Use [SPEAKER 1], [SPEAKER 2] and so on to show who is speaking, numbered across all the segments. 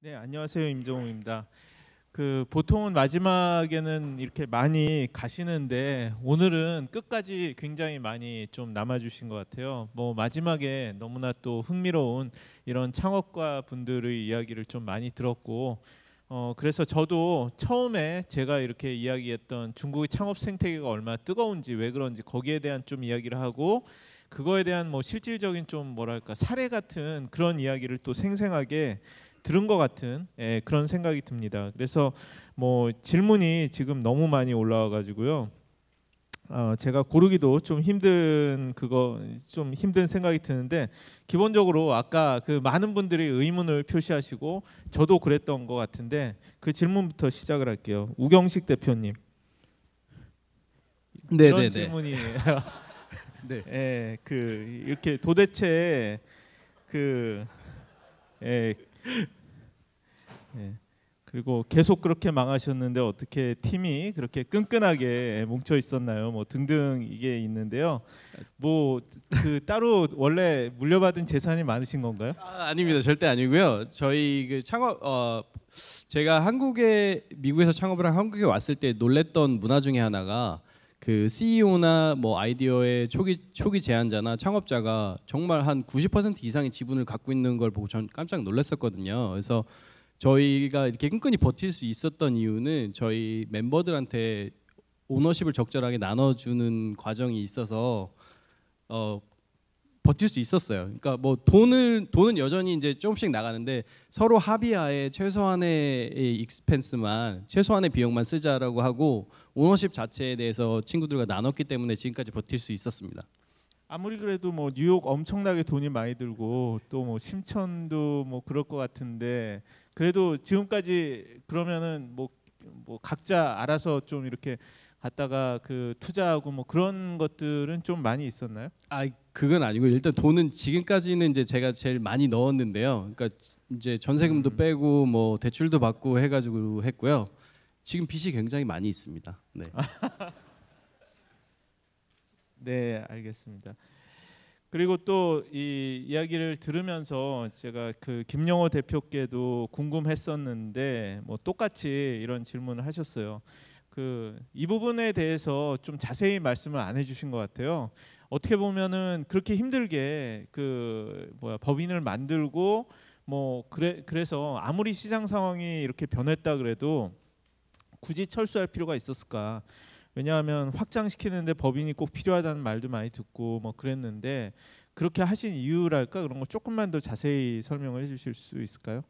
[SPEAKER 1] 네, 안녕하세요. 임종웅입니다. 그 보통은 마지막에는 이렇게 많이 가시는데 오늘은 끝까지 굉장히 많이 좀 남아 주신 것 같아요. 뭐 마지막에 너무나 또 흥미로운 이런 창업가 분들의 이야기를 좀 많이 들었고 어 그래서 저도 처음에 제가 이렇게 이야기했던 중국의 창업 생태계가 얼마나 뜨거운지 왜 그런지 거기에 대한 좀 이야기를 하고 그거에 대한 뭐 실질적인 좀 뭐랄까 사례 같은 그런 이야기를 또 생생하게 들은 것 같은 예, 그런 생각이 듭니다. 그래서 뭐 질문이 지금 너무 많이 올라와가지고요. 어, 제가 고르기도 좀 힘든 그거 좀 힘든 생각이 드는데 기본적으로 아까 그 많은 분들이 의문을 표시하시고 저도 그랬던 것 같은데 그 질문부터 시작을 할게요. 우경식 대표님. 네, 그런 네, 네. 질문이에요. 네. 예, 그 이렇게 도대체 그 예, 예. 그리고 계속 그렇게 망하셨는데 어떻게 팀이 그렇게 끈끈하게 뭉쳐 있었나요? 뭐 등등 이게 있는데요. 뭐 그 따로 원래 물려받은 재산이 많으신 건가요?
[SPEAKER 2] 아, 닙니다 절대 아니고요. 저희 그 창업 어 제가 한국에 미국에서 창업을 한 한국에 왔을 때 놀랬던 문화 중에 하나가 그 CEO나 뭐 아이디어의 초기 초기 제안자나 창업자가 정말 한 90% 이상의 지분을 갖고 있는 걸 보고 전 깜짝 놀랐었거든요. 그래서 저희가 이렇게 끈끈히 버틸 수 있었던 이유는 저희 멤버들한테 오너십을 적절하게 나눠주는 과정이 있어서 어, 버틸 수 있었어요. 그러니까 뭐 돈을 돈은 여전히 이제 조금씩 나가는데 서로 합의하에 최소한의 익스펜스만 최소한의 비용만 쓰자라고 하고 오너십 자체에 대해서 친구들과 나눴기 때문에 지금까지 버틸 수 있었습니다.
[SPEAKER 1] 아무리 그래도 뭐 뉴욕 엄청나게 돈이 많이 들고 또 뭐 심천도 뭐 그럴 것 같은데 그래도 지금까지 그러면은 뭐, 뭐 각자 알아서 좀 이렇게
[SPEAKER 2] 갔다가 그
[SPEAKER 1] 투자하고 뭐 그런 것들은 좀 많이 있었나요? 아
[SPEAKER 2] 그건 아니고 일단 돈은 지금까지는 이제 제가 제일 많이 넣었는데요. 그러니까 이제 전세금도 음. 빼고 뭐 대출도 받고 해가지고 했고요. 지금 빚이 굉장히 많이 있습니다. 네.
[SPEAKER 1] 네 알겠습니다. 그리고 또 이 이야기를 들으면서 제가 그 김영호 대표께도 궁금했었는데 뭐 똑같이 이런 질문을 하셨어요. 그 이 부분에 대해서 좀 자세히 말씀을 안 해주신 것 같아요. 어떻게 보면은 그렇게 힘들게 그 뭐야 법인을 만들고 뭐 그래 그래서 아무리 시장 상황이 이렇게 변했다 그래도 굳이 철수할 필요가 있었을까? 왜냐하면 확장시키는데 법인이 꼭 필요하다는 말도 많이 듣고 뭐 그랬는데 그렇게 하신 이유랄까 그런 거 조금만 더 자세히 설명을 해주실 수 있을까요?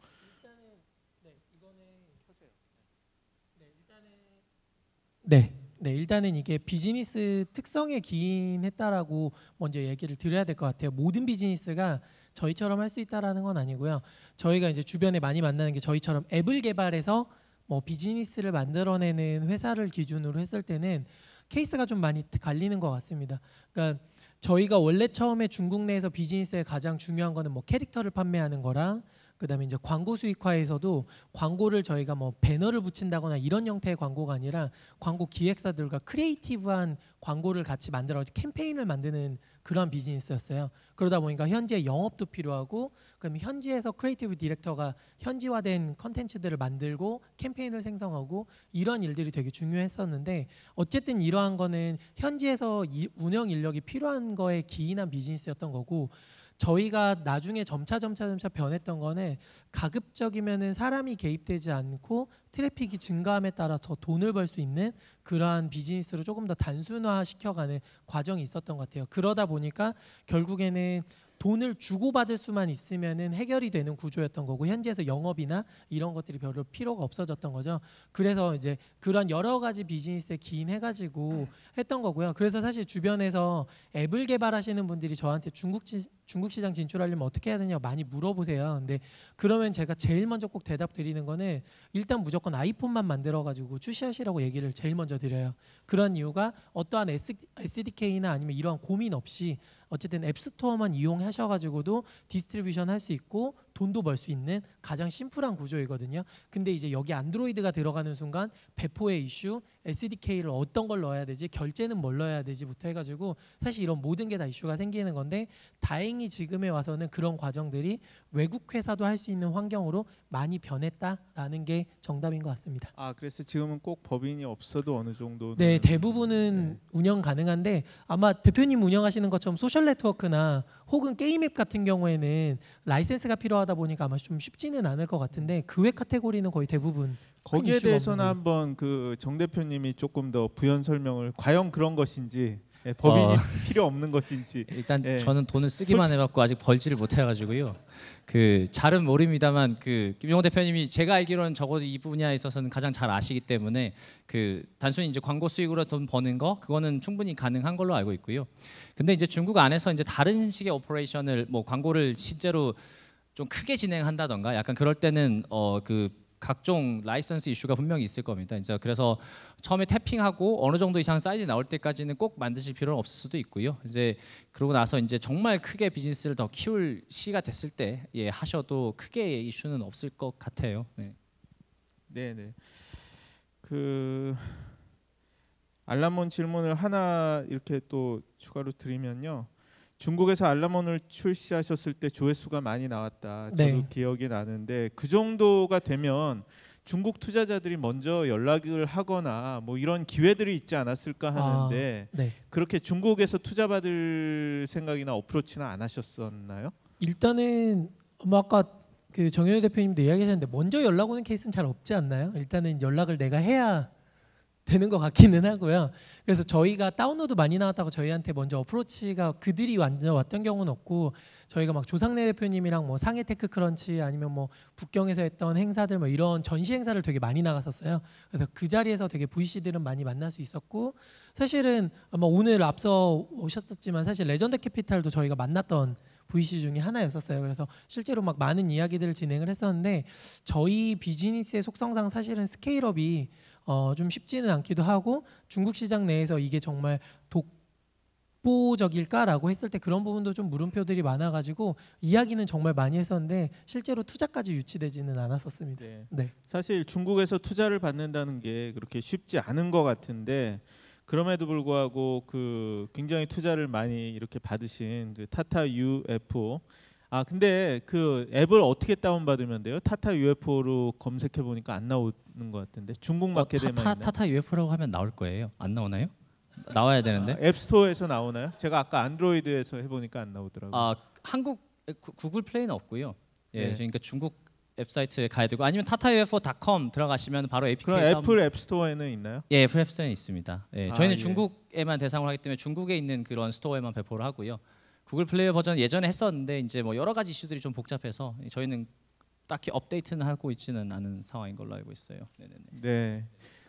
[SPEAKER 3] 네. 네, 일단은 이게 비즈니스 특성에 기인했다라고 먼저 얘기를 드려야 될 것 같아요. 모든 비즈니스가 저희처럼 할 수 있다라는 건 아니고요. 저희가 이제 주변에 많이 만나는 게 저희처럼 앱을 개발해서 뭐 비즈니스를 만들어내는 회사를 기준으로 했을 때는 케이스가 좀 많이 갈리는 것 같습니다. 그러니까 저희가 원래 처음에 중국 내에서 비즈니스에 가장 중요한 거는 뭐 캐릭터를 판매하는 거랑 그다음에 이제 광고 수익화에서도 광고를 저희가 뭐 배너를 붙인다거나 이런 형태의 광고가 아니라 광고 기획사들과 크리에이티브한 광고를 같이 만들어 캠페인을 만드는 그런 비즈니스였어요. 그러다 보니까 현지의 영업도 필요하고 그럼 현지에서 크리에이티브 디렉터가 현지화된 컨텐츠들을 만들고 캠페인을 생성하고 이런 일들이 되게 중요했었는데 어쨌든 이러한 거는 현지에서 운영 인력이 필요한 거에 기인한 비즈니스였던 거고 저희가 나중에 점차 점차 점차 변했던 거는 가급적이면은 사람이 개입되지 않고 트래픽이 증가함에 따라서 돈을 벌 수 있는 그러한 비즈니스로 조금 더 단순화 시켜가는 과정이 있었던 것 같아요. 그러다 보니까 결국에는 돈을 주고받을 수만 있으면은 해결이 되는 구조였던 거고 현지에서 영업이나 이런 것들이 별로 필요가 없어졌던 거죠. 그래서 이제 그런 여러 가지 비즈니스에 기인해가지고 했던 거고요. 그래서 사실 주변에서 앱을 개발하시는 분들이 저한테 중국 중국 시장 진출하려면 어떻게 해야 되냐 많이 물어보세요. 근데 그러면 제가 제일 먼저 꼭 대답 드리는 거는 일단 무조건 아이폰만 만들어 가지고 출시하시라고 얘기를 제일 먼저 드려요. 그런 이유가 어떠한 S, SDK나 아니면 이러한 고민 없이 어쨌든 앱스토어만 이용하셔 가지고도 디스트리뷰션 할 수 있고 돈도 벌 수 있는 가장 심플한 구조이거든요. 근데 이제 여기 안드로이드가 들어가는 순간 배포의 이슈, SDK를 어떤 걸 넣어야 되지, 결제는 뭘 넣어야 되지부터 해가지고 사실 이런 모든 게 다 이슈가 생기는 건데 다행히 지금에 와서는 그런 과정들이 외국 회사도 할 수 있는 환경으로 많이 변했다라는 게 정답인 것 같습니다.
[SPEAKER 1] 아 그래서 지금은 꼭 법인이 없어도 어느 정도 네
[SPEAKER 3] 대부분은 네. 운영 가능한데 아마 대표님 운영하시는 것처럼 소셜 네트워크나 혹은 게임 앱 같은 경우에는 라이센스가 필요하다 보니까 아마 좀 쉽지는 않을 것 같은데 그 외 카테고리는 거의 대부분
[SPEAKER 1] 거기에 대해서는 한번 그 정 대표님이 조금
[SPEAKER 4] 더 부연 설명을 과연 그런 것인지 예, 법인이 어,
[SPEAKER 1] 필요 없는 것인지 일단 예. 저는 돈을 쓰기만
[SPEAKER 4] 해봤고 아직 벌지를 못해가지고요. 그 잘은 모릅니다만 그 김용호 대표님이 제가 알기로는 적어도 이 분야에 있어서는 가장 잘 아시기 때문에 그 단순히 이제 광고 수익으로 돈 버는 거 그거는 충분히 가능한 걸로 알고 있고요. 근데 이제 중국 안에서 이제 다른 식의 오퍼레이션을 뭐 광고를 실제로 좀 크게 진행한다던가 약간 그럴 때는 어그 각종 라이선스 이슈가 분명히 있을 겁니다. 이제 그래서 처음에 탭핑하고 어느 정도 이상 사이즈 나올 때까지는 꼭 만드실 필요는 없을 수도 있고요. 이제 그러고 나서 이제 정말 크게 비즈니스를 더 키울 시가 됐을 때 예, 하셔도 크게 이슈는 없을 것 같아요.
[SPEAKER 1] 네. 네,
[SPEAKER 4] 그
[SPEAKER 1] 알람몬 질문을 하나 이렇게 또 추가로 드리면요. 중국에서 알라몬을 출시하셨을 때 조회수가 많이 나왔다. 저도 네. 기억이 나는데 그 정도가 되면 중국 투자자들이 먼저 연락을 하거나 뭐 이런 기회들이 있지 않았을까 아, 하는데 아, 네. 그렇게 중국에서 투자받을 생각이나 어프로치는 안 하셨었나요?
[SPEAKER 3] 일단은 뭐 아까 그 정현우 대표님도 이야기하셨는데 먼저 연락 오는 케이스는 잘 없지 않나요? 일단은 연락을 내가 해야 되는 것 같기는 하고요. 그래서 저희가 다운로드 많이 나왔다고 저희한테 먼저 어프로치가 그들이 완전 왔던 경우는 없고 저희가 막 조상래 대표님이랑 뭐 상해 테크 크런치 아니면 뭐 북경에서 했던 행사들 뭐 이런 전시 행사를 되게 많이 나갔었어요. 그래서 그 자리에서 되게 VC들은 많이 만날 수 있었고 사실은 아마 오늘 앞서 오셨었지만 사실 레전드 캐피탈도 저희가 만났던 VC 중에 하나였었어요. 그래서 실제로 막 많은 이야기들을 진행을 했었는데 저희 비즈니스의 속성상 사실은 스케일업이 어, 좀 쉽지는 않기도 하고 중국 시장 내에서 이게 정말 독보적일까라고 했을 때 그런 부분도 좀 물음표들이 많아가지고 이야기는 정말 많이 했었는데 실제로 투자까지 유치되지는 않았었습니다. 네.
[SPEAKER 1] 네. 사실 중국에서 투자를 받는다는 게 그렇게 쉽지 않은 것 같은데 그럼에도 불구하고 그 굉장히 투자를 많이 이렇게 받으신 그 타타 UFO 아 근데 그 앱을 어떻게 다운받으면 돼요? 타타 UFO로 검색해 보니까 안 나오는 것 같은데 중국 마켓에만 어, 타타, 있나요?
[SPEAKER 4] 타 UFO라고 하면 나올 거예요. 안 나오나요? 나와야 되는데 아, 앱스토어에서 나오나요? 제가 아까 안드로이드에서 해보니까 안 나오더라고요. 아 한국 구, 구글 플레이는 없고요. 예, 네. 그러니까 중국 웹사이트에 가야 되고 아니면 타타유에포닷컴 들어가시면 바로 APK 그럼 애플 앱스토어에는 있나요? 예, 애플 앱스토어에 있습니다. 예, 저희는 아, 예. 중국에만 대상으로 하기 때문에 중국에 있는 그런 스토어에만 배포를 하고요. 구글 플레이 버전 예전에 했었는데 이제 뭐 여러 가지 이슈들이 좀 복잡해서 저희는 딱히 업데이트는 하고 있지는 않은 상황인 걸로 알고 있어요. 네네네. 네.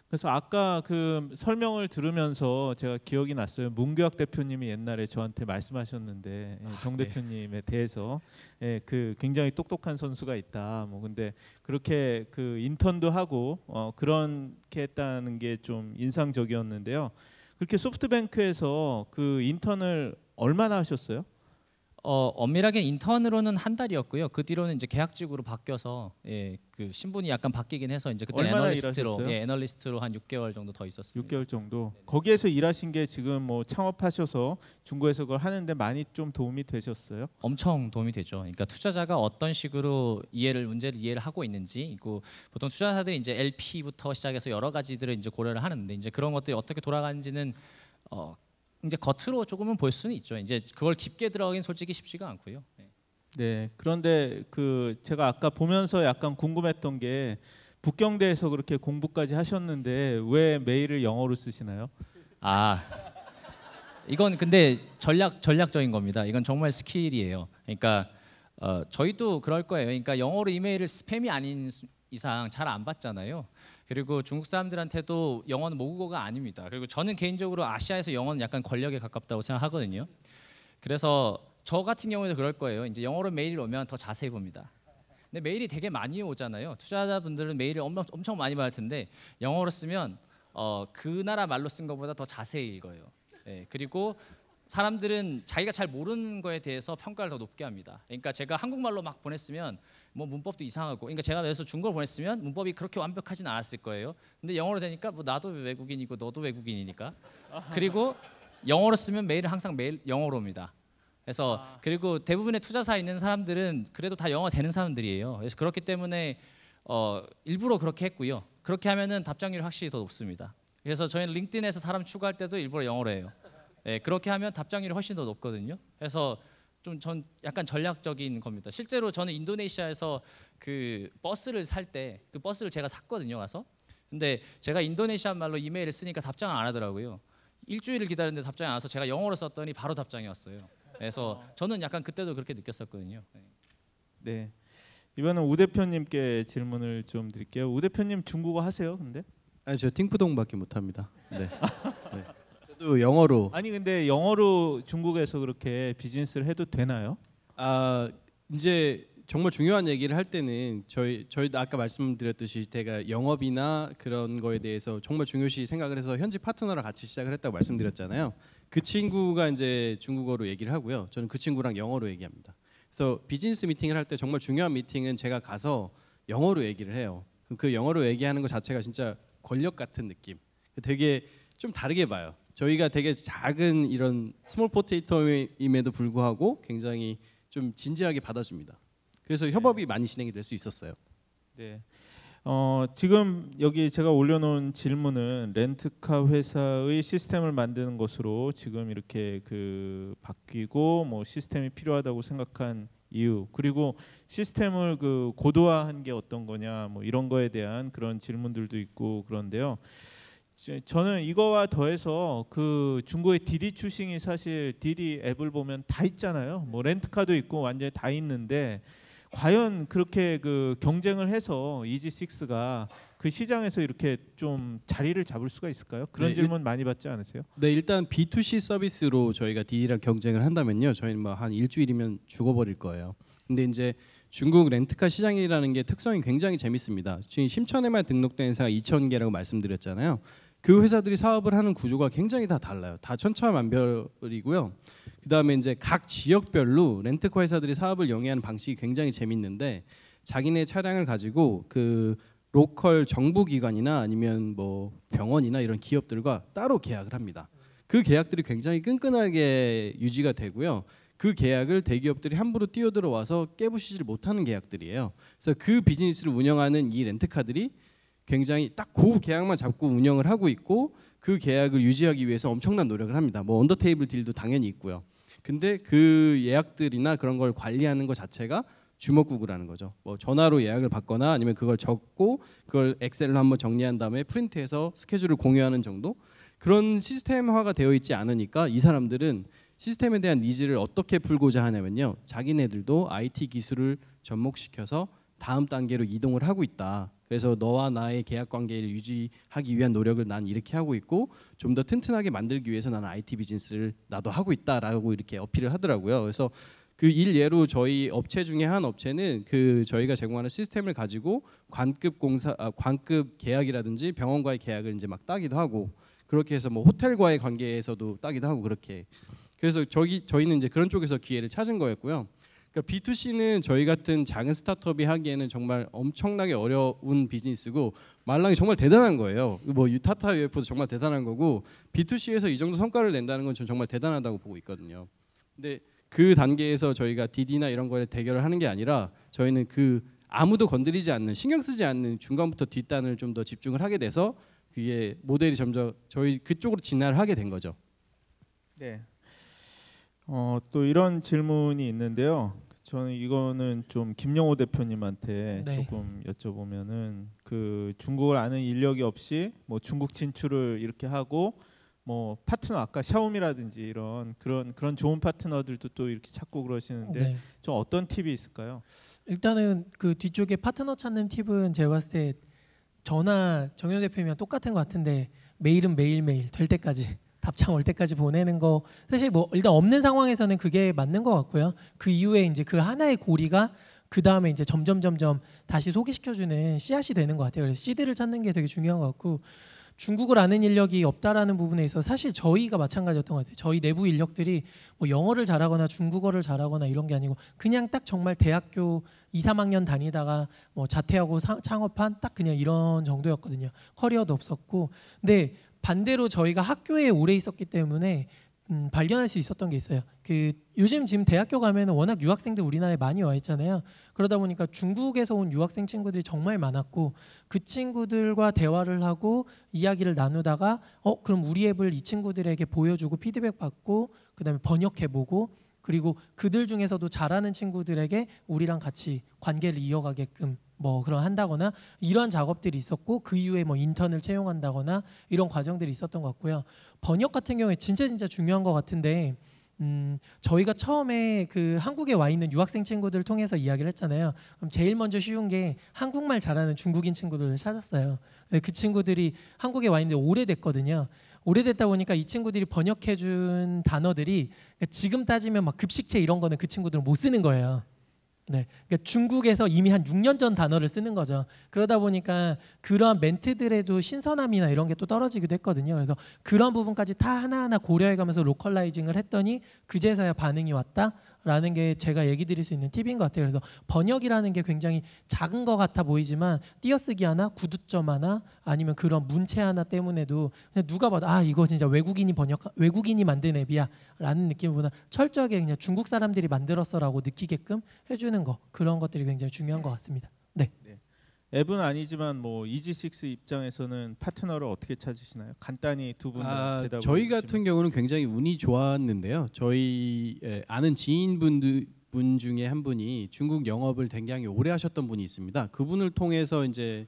[SPEAKER 4] 그래서 아까 그 설명을
[SPEAKER 1] 들으면서 제가 기억이 났어요. 문교학 대표님이 옛날에 저한테 말씀하셨는데 예, 아, 정 네. 대표님에 네. 대해서 예, 그 굉장히 똑똑한 선수가 있다. 뭐 근데 그렇게 그 인턴도 하고 어, 그렇게 했다는 게 좀 인상적이었는데요.
[SPEAKER 4] 그렇게 소프트뱅크에서 그 인턴을 얼마나 하셨어요? 어, 엄밀하게 인턴으로는 한 달이었고요. 그 뒤로는 이제 계약직으로 바뀌어서 예, 그 신분이 약간 바뀌긴 해서 이제 그때 얼 애널리스트로 예, 애널리스트로 한 6개월 정도 더 있었어요. 6개월
[SPEAKER 1] 정도. 네네. 거기에서 일하신 게 지금 뭐 창업하셔서 중고에서 그걸 하는데 많이 좀 도움이
[SPEAKER 4] 되셨어요? 엄청 도움이 되죠. 그러니까 투자자가 어떤 식으로 이해를 문제를 이해를 하고 있는지 있고 보통 투자자들이 이제 LP부터 시작해서 여러 가지들을 이제 고려를 하는데 이제 그런 것들이 어떻게 돌아가는지는 어, 이제 겉으로 조금은 볼 수는 있죠. 이제 그걸 깊게 들어가긴 솔직히 쉽지가 않고요. 네.
[SPEAKER 1] 네. 그런데 그 제가 아까 보면서 약간 궁금했던 게 북경대에서 그렇게 공부까지 하셨는데 왜 메일을 영어로 쓰시나요?
[SPEAKER 4] 아. 이건 근데 전략 전략적인 겁니다. 이건 정말 스킬이에요. 그러니까 어, 저희도 그럴 거예요. 그러니까 영어로 이메일을 스팸이 아닌 이상 잘 안 받잖아요. 그리고 중국 사람들한테도 영어는 모국어가 아닙니다. 그리고 저는 개인적으로 아시아에서 영어는 약간 권력에 가깝다고 생각하거든요. 그래서 저 같은 경우에도 그럴 거예요. 이제 영어로 메일 오면 더 자세히 봅니다. 근데 메일이 되게 많이 오잖아요. 투자자분들은 메일을 엄청 많이 받을 텐데 영어로 쓰면 어, 그 나라 말로 쓴 것보다 더 자세히 읽어요. 예, 그리고 사람들은 자기가 잘 모르는 거에 대해서 평가를 더 높게 합니다. 그러니까 제가 한국말로 막 보냈으면 뭐 문법도 이상하고 그러니까 제가 그래서 중국어 보냈으면 문법이 그렇게 완벽하진 않았을 거예요. 근데 영어로 되니까 뭐 나도 외국인이고 너도 외국인이니까. 그리고 영어로 쓰면 메일은 항상 메일 영어로입니다. 그래서 아. 그리고 대부분의 투자사 있는 사람들은 그래도 다 영어 되는 사람들이에요. 그래서 그렇기 때문에 어, 일부러 그렇게 했고요. 그렇게 하면은 답장률이 확실히 더 높습니다. 그래서 저희는 링크드에서 사람 추가할 때도 일부러 영어로 해요. 예, 그렇게 하면 답장률이 훨씬 더 높거든요. 그래서 좀전 약간 전략적인 겁니다. 실제로 저는 인도네시아에서 그 버스를 살 때 그 버스를 제가 샀거든요. 와서 근데 제가 인도네시아 말로 이메일을 쓰니까 답장을 안 하더라고요. 일주일을 기다렸는데 답장이 안 와서 제가 영어로 썼더니 바로 답장이 왔어요. 그래서 저는 약간 그때도 그렇게 느꼈었거든요. 네.
[SPEAKER 1] 네. 이번엔 우 대표님께 질문을 좀 드릴게요. 우 대표님 중국어 하세요? 근데? 아니 저 팅푸동밖에 못 합니다. 네.
[SPEAKER 2] 네. 저도 영어로. 아니
[SPEAKER 1] 근데 영어로 중국에서 그렇게 비즈니스를 해도 되나요?
[SPEAKER 2] 아 이제 정말 중요한 얘기를 할 때는 저희 저희 도 아까 말씀드렸듯이 제가 영업이나 그런 거에 대해서 정말 중요시 생각을 해서 현지 파트너랑 같이 시작을 했다고 말씀드렸잖아요. 그 친구가 이제 중국어로 얘기를 하고요. 저는 그 친구랑 영어로 얘기합니다. 그래서 비즈니스 미팅을 할 때 정말 중요한 미팅은 제가 가서 영어로 얘기를 해요. 그 영어로 얘기하는 것 자체가 진짜 권력 같은 느낌. 되게 좀 다르게 봐요. 저희가 되게 작은 이런 스몰 포테이터임에도 불구하고 굉장히 좀 진지하게 받아줍니다. 그래서 네. 협업이 네. 많이 진행이 될 수 있었어요. 네.
[SPEAKER 1] 어, 지금 여기 제가 올려놓은 질문은 렌트카 회사의 시스템을 만드는 것으로 지금 이렇게 그 바뀌고 뭐 시스템이 필요하다고 생각한 이유 그리고 시스템을 그 고도화한 게 어떤 거냐 뭐 이런 거에 대한 그런 질문들도 있고 그런데요. 저는 이거와 더해서 그 중고의 디디 추싱이 사실 디디 앱을 보면 다 있잖아요. 뭐 렌트카도 있고 완전히 다 있는데 과연 그렇게 그 경쟁을 해서 이지식스가그 시장에서 이렇게 좀 자리를 잡을 수가 있을까요? 그런 네, 질문 일, 많이 받지 않으세요?
[SPEAKER 2] 네, 일단 B2C 서비스로 저희가 디디랑 경쟁을 한다면요. 저희는 뭐 한 일주일이면 죽어버릴 거예요. 근데 이제 중국 렌트카 시장이라는 게 특성이 굉장히 재밌습니다. 지금 심천에만 등록된 회사가 2천 개라고 말씀드렸잖아요. 그 회사들이 사업을 하는 구조가 굉장히 다 달라요. 다 천차만별이고요. 그다음에 이제 각 지역별로 렌트카 회사들이 사업을 영위하는 방식이 굉장히 재밌는데 자기네 차량을 가지고 그 로컬 정부 기관이나 아니면 뭐 병원이나 이런 기업들과 따로 계약을 합니다. 그 계약들이 굉장히 끈끈하게 유지가 되고요. 그 계약을 대기업들이 함부로 뛰어들어와서 깨부시질 못하는 계약들이에요. 그래서 그 비즈니스를 운영하는 이 렌트카들이 굉장히 딱 그 계약만 잡고 운영을 하고 있고 그 계약을 유지하기 위해서 엄청난 노력을 합니다. 뭐 언더테이블 딜도 당연히 있고요. 근데 그 예약들이나 그런 걸 관리하는 것 자체가 주먹구구라는 거죠. 뭐 전화로 예약을 받거나 아니면 그걸 적고 그걸 엑셀로 한번 정리한 다음에 프린트해서 스케줄을 공유하는 정도 그런 시스템화가 되어 있지 않으니까 이 사람들은 시스템에 대한 니즈를 어떻게 풀고자 하냐면요. 자기네들도 IT 기술을 접목시켜서 다음 단계로 이동을 하고 있다. 그래서 너와 나의 계약 관계를 유지하기 위한 노력을 난 이렇게 하고 있고 좀 더 튼튼하게 만들기 위해서 나는 IT 비즈니스를 나도 하고 있다라고 이렇게 어필을 하더라고요. 그래서 그 일 예로 저희 업체 중에 한 업체는 그 저희가 제공하는 시스템을 가지고 관급 공사 아, 관급 계약이라든지 병원과의 계약을 이제 막 따기도 하고 그렇게 해서 뭐 호텔과의 관계에서도 따기도 하고 그렇게 그래서 저기 저희는 이제 그런 쪽에서 기회를 찾은 거였고요. 그러니까 B2C는 저희 같은 작은 스타트업이 하기에는 정말 엄청나게 어려운 비즈니스고 말랑이 정말 대단한 거예요. 뭐 타타 UF도 정말 대단한 거고 B2C에서 이 정도 성과를 낸다는 건 저는 정말 대단하다고 보고 있거든요. 근데 그 단계에서 저희가 DD나 이런 거에 대결을 하는 게 아니라 저희는 그 아무도 건드리지 않는 신경 쓰지 않는 중간부터 뒷단을 좀 더 집중을 하게 돼서 그게 모델이 점점 저희 그쪽으로 진화를 하게 된 거죠.
[SPEAKER 1] 네, 어, 또 이런 질문이 있는데요. 저는 이거는 좀 김영호 대표님한테 네. 조금 여쭤보면은 그 중국을 아는 인력이 없이 뭐 중국 진출을 이렇게 하고 뭐 파트너 아까 샤오미라든지 이런 그런 그런 좋은 파트너들도 또 이렇게 찾고 그러시는데 네. 좀 어떤 팁이 있을까요?
[SPEAKER 3] 일단은 그 뒤쪽에 파트너 찾는 팁은 제가 봤을 때 전화 정현 대표님이랑 똑같은 것 같은데 메일은 매일 매일 될 때까지 답장 올 때까지 보내는 거 사실 뭐 일단 없는 상황에서는 그게 맞는 것 같고요. 그 이후에 이제 그 하나의 고리가 그 다음에 이제 점점 점점 다시 소개시켜주는 씨앗이 되는 것 같아요. 그래서 씨드를 찾는 게 되게 중요한 것 같고 중국을 아는 인력이 없다라는 부분에 서 사실 저희가 마찬가지였던 것 같아요. 저희 내부 인력들이 뭐 영어를 잘하거나 중국어를 잘하거나 이런 게 아니고 그냥 딱 정말 대학교 2, 3학년 다니다가 뭐 자퇴하고 사, 창업한 딱 그냥 이런 정도였거든요. 커리어도 없었고 근데 반대로 저희가 학교에 오래 있었기 때문에 음, 발견할 수 있었던 게 있어요. 그 요즘 지금 대학교 가면 워낙 유학생들 우리나라에 많이 와 있잖아요. 그러다 보니까 중국에서 온 유학생 친구들이 정말 많았고 그 친구들과 대화를 하고 이야기를 나누다가 어 그럼 우리 앱을 이 친구들에게 보여주고 피드백 받고 그다음에 번역해 보고 그리고 그들 중에서도 잘하는 친구들에게 우리랑 같이 관계를 이어가게끔 뭐 그런 한다거나 이런 작업들이 있었고 그 이후에 뭐 인턴을 채용한다거나 이런 과정들이 있었던 것 같고요. 번역 같은 경우에 진짜 진짜 중요한 것 같은데 음, 저희가 처음에 그 한국에 와 있는 유학생 친구들 통해서 이야기를 했잖아요. 그럼 제일 먼저 쉬운 게 한국말 잘하는 중국인 친구들을 찾았어요. 네, 그 친구들이 한국에 와 있는데 오래됐거든요. 오래됐다 보니까 이 친구들이 번역해준 단어들이 그러니까 지금 따지면 막 급식체 이런 거는 그 친구들은 못 쓰는 거예요. 네, 그러니까 중국에서 이미 한 6년 전 단어를 쓰는 거죠. 그러다 보니까 그런 멘트들에도 신선함이나 이런 게 또 떨어지기도 했거든요. 그래서 그런 부분까지 다 하나하나 고려해가면서 로컬라이징을 했더니 그제서야 반응이 왔다. 라는 게 제가 얘기 드릴 수 있는 팁인 것 같아요. 그래서 번역이라는 게 굉장히 작은 것 같아 보이지만 띄어쓰기 하나, 구두점 하나, 아니면 그런 문체 하나 때문에도 누가 봐도 아 이거 진짜 외국인이 번역 외국인이 만든 앱이야라는 느낌보다 철저하게 그냥 중국 사람들이 만들었어라고 느끼게끔 해주는 거 그런 것들이 굉장히 중요한 것 같습니다.
[SPEAKER 1] 네. 앱은 아니지만 뭐 이지식스 입장에서는 파트너를 어떻게 찾으시나요? 간단히 두분 아, 대답. 저희
[SPEAKER 2] 같은 경우는 굉장히 운이 좋았는데요. 저희 아는 지인분들 분 중에 한 분이 중국 영업을 굉장히 오래 하셨던 분이 있습니다. 그분을 통해서 이제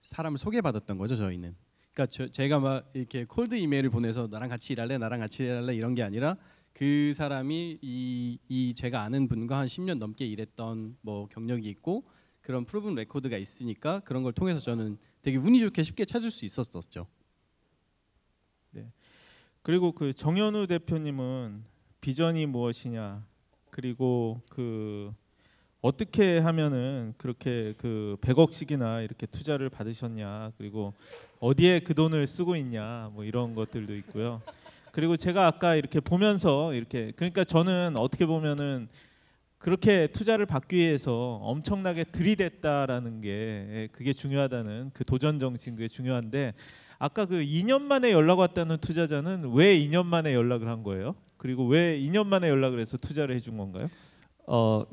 [SPEAKER 2] 사람을 소개받았던 거죠 저희는. 그러니까 저, 제가 막 이렇게 콜드 이메일을 보내서 나랑 같이 일할래, 나랑 같이 일할래 이런 게 아니라 그 사람이 이, 이 제가 아는 분과 한 10년 넘게 일했던 뭐 경력이 있고 그런 프로븐 레코드가 있으니까 그런 걸 통해서 저는 되게 운이 좋게 쉽게 찾을 수 있었었죠.
[SPEAKER 1] 네. 그리고 그 정현우 대표님은 비전이 무엇이냐 그리고 그 어떻게 하면은 그렇게 그 100억씩이나 이렇게 투자를 받으셨냐 그리고 어디에 그 돈을 쓰고 있냐 뭐 이런 것들도 있고요. 그리고 제가 아까 이렇게 보면서 이렇게 그러니까 저는 어떻게 보면은 그렇게 투자를 받기 위해서 엄청나게 들이댔다라는 게 예, 그게 중요하다는 그 도전 정신 그게 중요한데 아까 그 2년 만에 연락 왔다는
[SPEAKER 4] 투자자는 왜 2년 만에 연락을 한 거예요? 그리고 왜 2년 만에 연락을 해서 투자를 해준 건가요? 어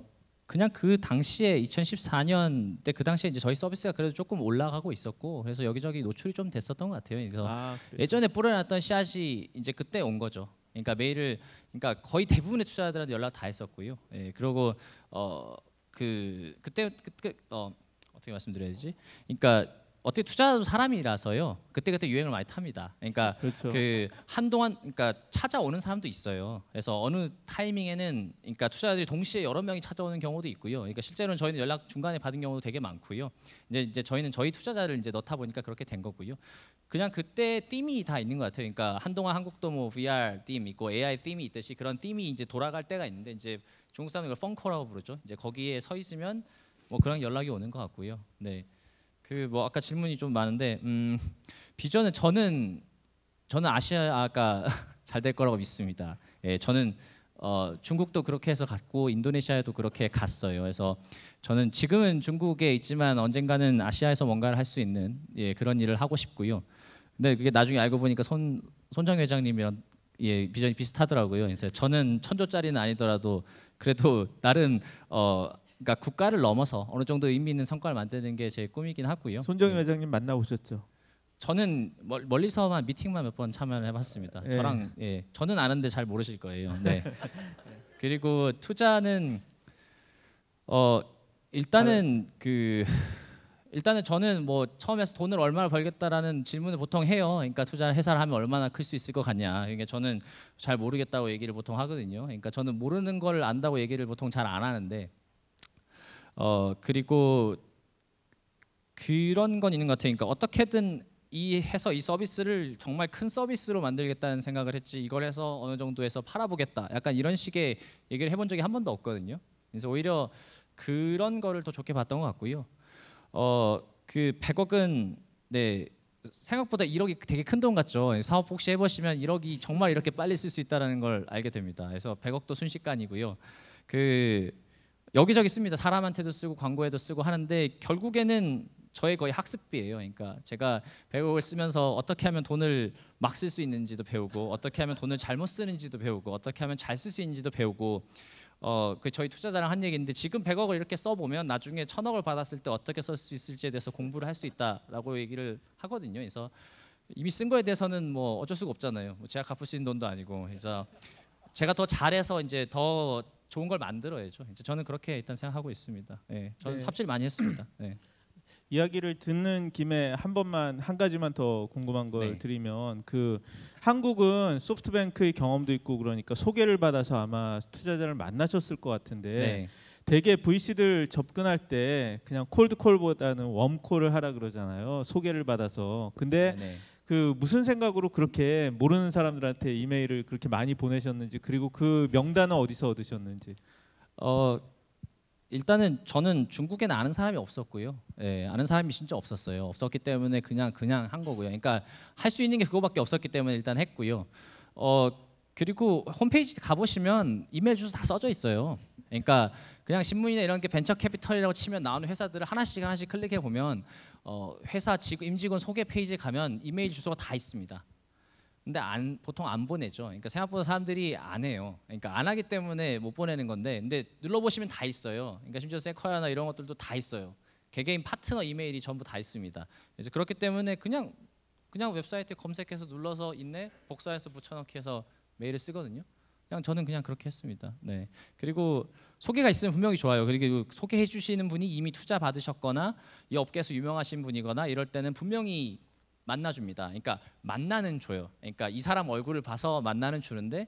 [SPEAKER 4] 그냥 그 당시에 2014년 때 그 당시에 이제 저희 서비스가 그래도 조금 올라가고 있었고 그래서 여기저기 노출이 좀 됐었던 것 같아요. 그래서 아, 예전에 뿌려놨던 씨앗이 이제 그때 온 거죠. 그러니까 메일을 그러니까 거의 대부분의 투자자들한테 연락 다 했었고요. 예, 그리고 어 그 그때 그때 어 어떻게 말씀드려야 되지? 그러니까 어떻게 투자도 사람이라서요. 그때 그때 유행을 많이 탑니다. 그러니까 그렇죠. 그 한동안 그러니까 찾아오는 사람도 있어요. 그래서 어느 타이밍에는 그러니까 투자자들이 동시에 여러 명이 찾아오는 경우도 있고요. 그러니까 실제로는 저희는 연락 중간에 받은 경우도 되게 많고요. 이제 이제 저희는 저희 투자자를 이제 넣다 보니까 그렇게 된 거고요. 그냥 그때 띠미 다 있는 것 같아요. 그러니까 한동안 한국도 뭐 VR 띠임 있고 AI 띠임이 있듯이 그런 띠임이 이제 돌아갈 때가 있는데 이제 중국 사람들 이걸 펑커라고 부르죠. 이제 거기에 서 있으면 뭐 그런 연락이 오는 것 같고요. 네. 그 뭐 아까 질문이 좀 많은데 음, 비전은 저는 저는 아시아가 잘 될 거라고 믿습니다. 예, 저는 어, 중국도 그렇게 해서 갔고 인도네시아에도 그렇게 갔어요. 그래서 저는 지금은 중국에 있지만 언젠가는 아시아에서 뭔가를 할 수 있는 예, 그런 일을 하고 싶고요. 근데 네, 그게 나중에 알고 보니까 손 손정 회장님이랑 예 비전이 비슷하더라고요. 그래서 저는 천조짜리는 아니더라도 그래도 나름 어 그러니까 국가를 넘어서 어느 정도 의미 있는 성과를 만드는 게 제 꿈이긴 하고요. 손정 예. 네. 회장님 만나 오셨죠? 저는 멀, 리서만 미팅만 몇 번 참여를 해봤습니다. 예. 저랑 예 저는 아는데 잘 모르실 거예요. 네. 그리고 투자는 어 일단은 아, 네. 그 일단은 저는 뭐 처음에서 돈을 얼마나 벌겠다라는 질문을 보통 해요. 그러니까 투자 회사를 하면 얼마나 클 수 있을 것 같냐. 그러니까 저는 잘 모르겠다고 얘기를 보통 하거든요. 그러니까 저는 모르는 걸 안다고 얘기를 보통 잘 안 하는데 어 그리고 그런 건 있는 것 같아요. 그러니까 어떻게든 이 해서 이 서비스를 정말 큰 서비스로 만들겠다는 생각을 했지 이걸 해서 어느 정도에서 팔아보겠다 약간 이런 식의 얘기를 해본 적이 한 번도 없거든요. 그래서 오히려 그런 거를 더 좋게 봤던 것 같고요. 어그 100억은 네 생각보다 1억이 되게 큰 돈 같죠. 사업 혹시 해보시면 1억이 정말 이렇게 빨리 쓸 수 있다라는 걸 알게 됩니다. 그래서 100억도 순식간이고요. 그 여기저기 씁니다. 사람한테도 쓰고 광고에도 쓰고 하는데 결국에는 저의 거의 학습비예요. 그러니까 제가 100억을 쓰면서 어떻게 하면 돈을 막 쓸 수 있는지도 배우고 어떻게 하면 돈을 잘못 쓰는지도 배우고 어떻게 하면 잘 쓸 수 있는지도 배우고 어, 그 저희 투자자랑 한 얘기인데 지금 100억을 이렇게 써보면 나중에 1000억을 받았을 때 어떻게 쓸 수 있을지에 대해서 공부를 할 수 있다라고 얘기를 하거든요. 그래서 이미 쓴 거에 대해서는 뭐 어쩔 수가 없잖아요. 뭐 제가 갚을 수 있는 돈도 아니고 그래서 제가 더 잘해서 이제 더 좋은 걸 만들어야죠. 이제 저는 그렇게 일단 생각하고 있습니다. 예, 저는 네. 삽질 많이 했습니다. 예. 이야기를
[SPEAKER 1] 듣는 김에 한 번만 한 가지만 더 궁금한 걸 네. 드리면 그 한국은 소프트뱅크의 경험도 있고 그러니까 소개를 받아서 아마 투자자를 만나셨을 것 같은데 네. 대개 VC들 접근할 때 그냥 콜드콜보다는 웜콜을 하라 그러잖아요. 소개를 받아서. 근데 네네. 네. 그 무슨 생각으로 그렇게 모르는 사람들한테 이메일을 그렇게 많이 보내셨는지 그리고 그 명단은 어디서 얻으셨는지.
[SPEAKER 4] 어 일단은 저는 중국에는 아는 사람이 없었고요. 예, 아는 사람이 진짜 없었어요. 없었기 때문에 그냥 그냥 한 거고요. 그러니까 할 수 있는 게 그거밖에 없었기 때문에 일단 했고요. 어 그리고 홈페이지 가보시면 이메일 주소 다 써져 있어요. 그러니까 그냥 신문이나 이런 게 벤처 캐피털이라고 치면 나오는 회사들을 하나씩 하나씩 클릭해 보면 어, 회사 직 임직원 소개 페이지에 가면 이메일 주소가 다 있습니다. 근데 안, 보통 안 보내죠. 그러니까 생각보다 사람들이 안 해요. 그러니까 안 하기 때문에 못 보내는 건데, 근데 눌러 보시면 다 있어요. 그러니까 심지어 세커야나 이런 것들도 다 있어요. 개개인 파트너 이메일이 전부 다 있습니다. 그래서 그렇기 때문에 그냥 그냥 웹사이트 검색해서 눌러서 있네 복사해서 붙여넣기해서 메일을 쓰거든요. 그냥 저는 그냥 그렇게 했습니다. 네. 그리고 소개가 있으면 분명히 좋아요. 그리고 그 소개해 주시는 분이 이미 투자 받으셨거나 이 업계에서 유명하신 분이거나 이럴 때는 분명히 만나줍니다. 그러니까 만나는 줘요. 그러니까 이 사람 얼굴을 봐서 만나는 주는데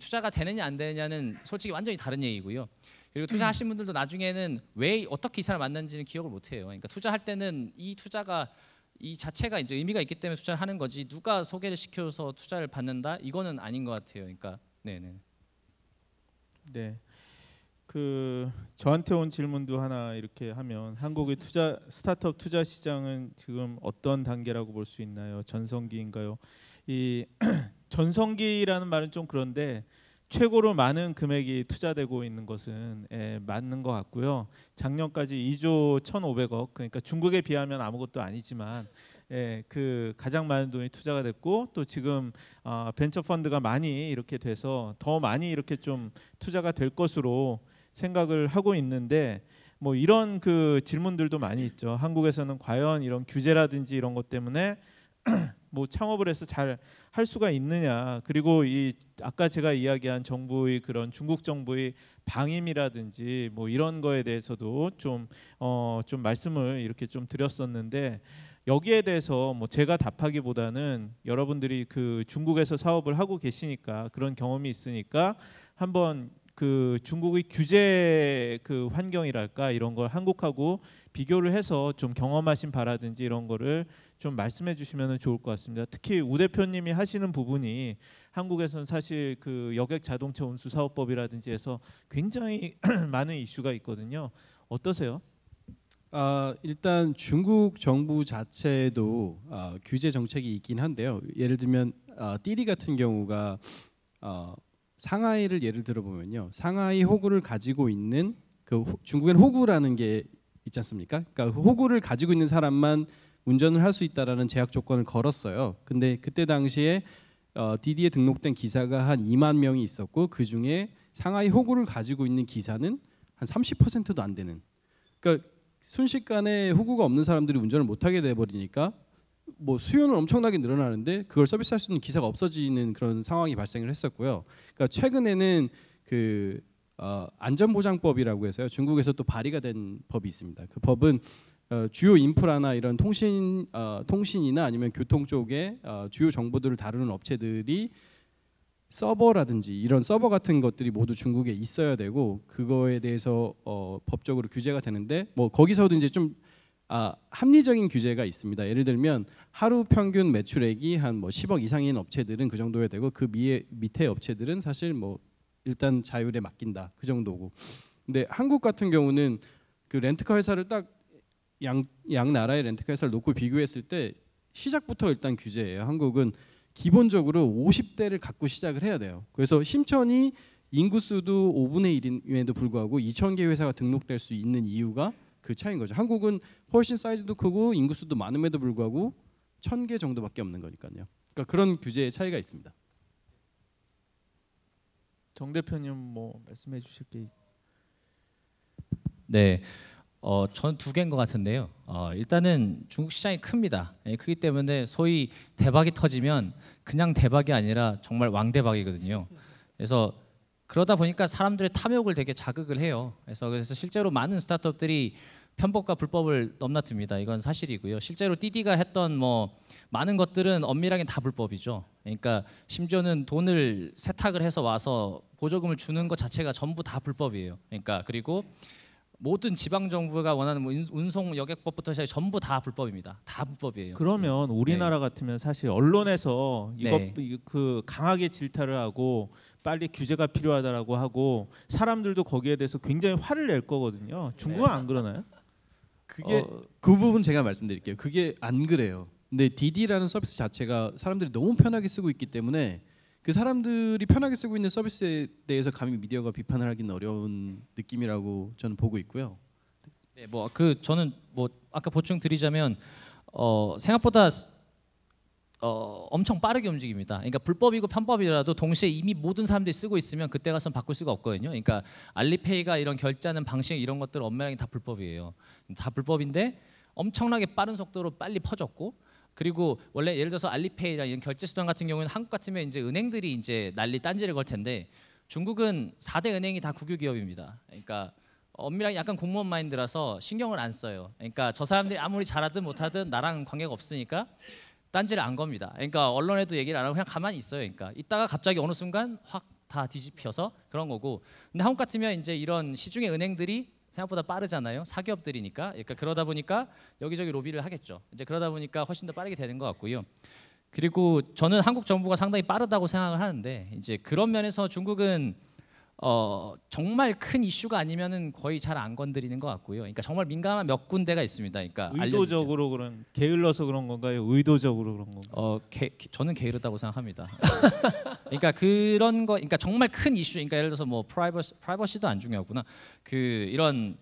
[SPEAKER 4] 투자가 되느냐 안 되느냐는 솔직히 완전히 다른 얘기고요. 그리고 음. 투자하신 분들도 나중에는 왜 어떻게 이 사람 만난지는 기억을 못 해요. 그러니까 투자할 때는 이 투자가 이 자체가 이제 의미가 있기 때문에 투자를 하는 거지 누가 소개를 시켜서 투자를 받는다 이거는 아닌 것 같아요. 그러니까 네네.
[SPEAKER 1] 네. 그 저한테 온 질문도 하나 이렇게 하면 한국의 투자 스타트업 투자 시장은 지금 어떤 단계라고 볼 수 있나요? 전성기인가요? 이 전성기라는 말은 좀 그런데 최고로 많은 금액이 투자되고 있는 것은 예, 맞는 것 같고요. 작년까지 2조 1,500억 그러니까 중국에 비하면 아무것도 아니지만 예, 그 가장 많은 돈이 투자가 됐고 또 지금 어, 벤처 펀드가 많이 이렇게 돼서 더 많이 이렇게 좀 투자가 될 것으로 생각을 하고 있는데 뭐 이런 그 질문들도 많이 있죠. 한국에서는 과연 이런 규제라든지 이런 것 때문에 뭐 창업을 해서 잘 할 수가 있느냐 그리고 이 아까 제가 이야기한 정부의 그런 중국 정부의 방임이라든지 뭐 이런 거에 대해서도 좀 어좀 어좀 말씀을 이렇게 좀 드렸었는데 여기에 대해서 뭐 제가 답하기보다는 여러분들이 그 중국에서 사업을 하고 계시니까 그런 경험이 있으니까 한번 그 중국의 규제 그 환경이랄까 이런 걸 한국하고 비교를 해서 좀 경험하신 바라든지 이런 거를 좀 말씀해 주시면 좋을 것 같습니다. 특히 우 대표님이 하시는 부분이 한국에선 사실 그 여객 자동차 운수 사업법이라든지 해서 굉장히
[SPEAKER 2] 많은 이슈가 있거든요. 어떠세요? 아, 일단 중국 정부 자체도 아, 규제 정책이 있긴 한데요. 예를 들면 아, 띠리 같은 경우가 어, 상하이를 예를 들어보면요. 상하이 호구를 가지고 있는 그 중국엔 호구라는 게 있지 않습니까? 그러니까 그 호구를 가지고 있는 사람만 운전을 할 수 있다라는 제약 조건을 걸었어요. 근데 그때 당시에 어, 디디에 등록된 기사가 한 2만 명이 있었고 그 중에 상하이 호구를 가지고 있는 기사는 한 30%도 안 되는. 그러니까 순식간에 호구가 없는 사람들이 운전을 못 하게 돼 버리니까 뭐 수요는 엄청나게 늘어나는데 그걸 서비스할 수 있는 기사가 없어지는 그런 상황이 발생을 했었고요. 그러니까 최근에는 그 어, 안전보장법이라고 해서요. 중국에서 또 발의가 된 법이 있습니다. 그 법은 어, 주요 인프라나 이런 통신 어, 통신이나 아니면 교통 쪽에 어, 주요 정보들을 다루는 업체들이 서버라든지 이런 서버 같은 것들이 모두 중국에 있어야 되고 그거에 대해서 어, 법적으로 규제가 되는데 뭐 거기서도 이제 좀 아, 합리적인 규제가 있습니다. 예를 들면 하루 평균 매출액이 한 뭐 10억 이상인 업체들은 그 정도에 되고 그 미에, 밑에 업체들은 사실 뭐 일단 자율에 맡긴다 그 정도고. 근데 한국 같은 경우는 그 렌트카 회사를 딱양양 나라의 렌트카 회사를 놓고 비교했을 때 시작부터 일단 규제예요. 한국은 기본적으로 50대를 갖고 시작을 해야 돼요. 그래서 심천이 인구수도 5분의 1임에도 불구하고 2,000개 회사가 등록될 수 있는 이유가 그 차이인 거죠. 한국은 훨씬 사이즈도 크고 인구수도 많음에도 불구하고 천 개 정도밖에 없는 거니까요. 그러니까 그런 규제의 차이가 있습니다. 정 대표님 뭐 말씀해 주실 게
[SPEAKER 4] 네. 어, 전 두 개인 것 같은데요. 어, 일단은 중국 시장이 큽니다. 예, 크기 때문에 소위 대박이 터지면 그냥 대박이 아니라 정말 왕대박이거든요. 그래서 그러다 보니까 사람들의 탐욕을 되게 자극을 해요. 그래서 그래서 실제로 많은 스타트업들이 편법과 불법을 넘나듭니다. 이건 사실이고요. 실제로 디디가 했던 뭐 많은 것들은 엄밀하게 다 불법이죠. 그러니까 심지어는 돈을 세탁을 해서 와서 보조금을 주는 것 자체가 전부 다 불법이에요. 그러니까 그리고 모든 지방 정부가 원하는 뭐 운송 여객법부터 시작해 전부 다 불법입니다. 다 불법이에요. 그러면 네. 우리나라
[SPEAKER 1] 네. 같으면 사실 언론에서 이거 네. 그 강하게 질타를 하고 빨리 규제가 필요하다라고 하고 사람들도 거기에 대해서 굉장히
[SPEAKER 2] 화를 낼 거거든요. 중국은 네. 안 그러나요? 그게 어, 그 부분 제가 말씀드릴게요. 그게 안 그래요. 근데 DD라는 서비스 자체가 사람들이 너무 편하게 쓰고 있기 때문에 그 사람들이 편하게 쓰고 있는 서비스에 대해서 감히 미디어가 비판을 하긴 어려운 느낌이라고 저는 보고 있고요. 네, 뭐 그 저는 뭐 아까 보충 드리자면
[SPEAKER 4] 어, 생각보다 어, 엄청 빠르게 움직입니다. 그러니까 불법이고 편법이라도 동시에 이미 모든 사람들이 쓰고 있으면 그때 가선 바꿀 수가 없거든요. 그러니까 알리페이가 이런 결제하는 방식 이런 것들 엄밀하게 다 불법이에요. 다 불법인데 엄청나게 빠른 속도로 빨리 퍼졌고 그리고 원래 예를 들어서 알리페이랑 이런 결제 수단 같은 경우는 한국 같으면 이제 은행들이 이제 난리 딴지를 걸 텐데 중국은 4대 은행이 다 국유 기업입니다. 그러니까 엄밀하게 약간 공무원 마인드라서 신경을 안 써요. 그러니까 저 사람들이 아무리 잘하든 못하든 나랑 관계가 없으니까 딴지를 안 겁니다. 그러니까 언론에도 얘기를 안 하고 그냥 가만히 있어요. 그러니까 있다가 갑자기 어느 순간 확 다 뒤집혀서 그런 거고. 근데 한국 같으면 이제 이런 시중의 은행들이 생각보다 빠르잖아요. 사기업들이니까. 그러니까 그러다 보니까 여기저기 로비를 하겠죠. 이제 그러다 보니까 훨씬 더 빠르게 되는 것 같고요. 그리고 저는 한국 정부가 상당히 빠르다고 생각을 하는데 이제 그런 면에서 중국은 어, 정말 큰 이슈가 아니면은 거의 잘 안 건드리는 것 같고요. 그러니까 정말 민감한 몇 군데가 있습니다. 그러니까 의도적으로 알려주죠. 그런 게을러서 그런 건가요? 의도적으로 그런 건가요? 어, 게, 저는 게으르다고 생각합니다. 그러니까 그런 거, 그러니까 정말 큰 이슈, 그러니까 예를 들어서 뭐 프라이버시, 프라이버시도 안 중요하구나. 그 이런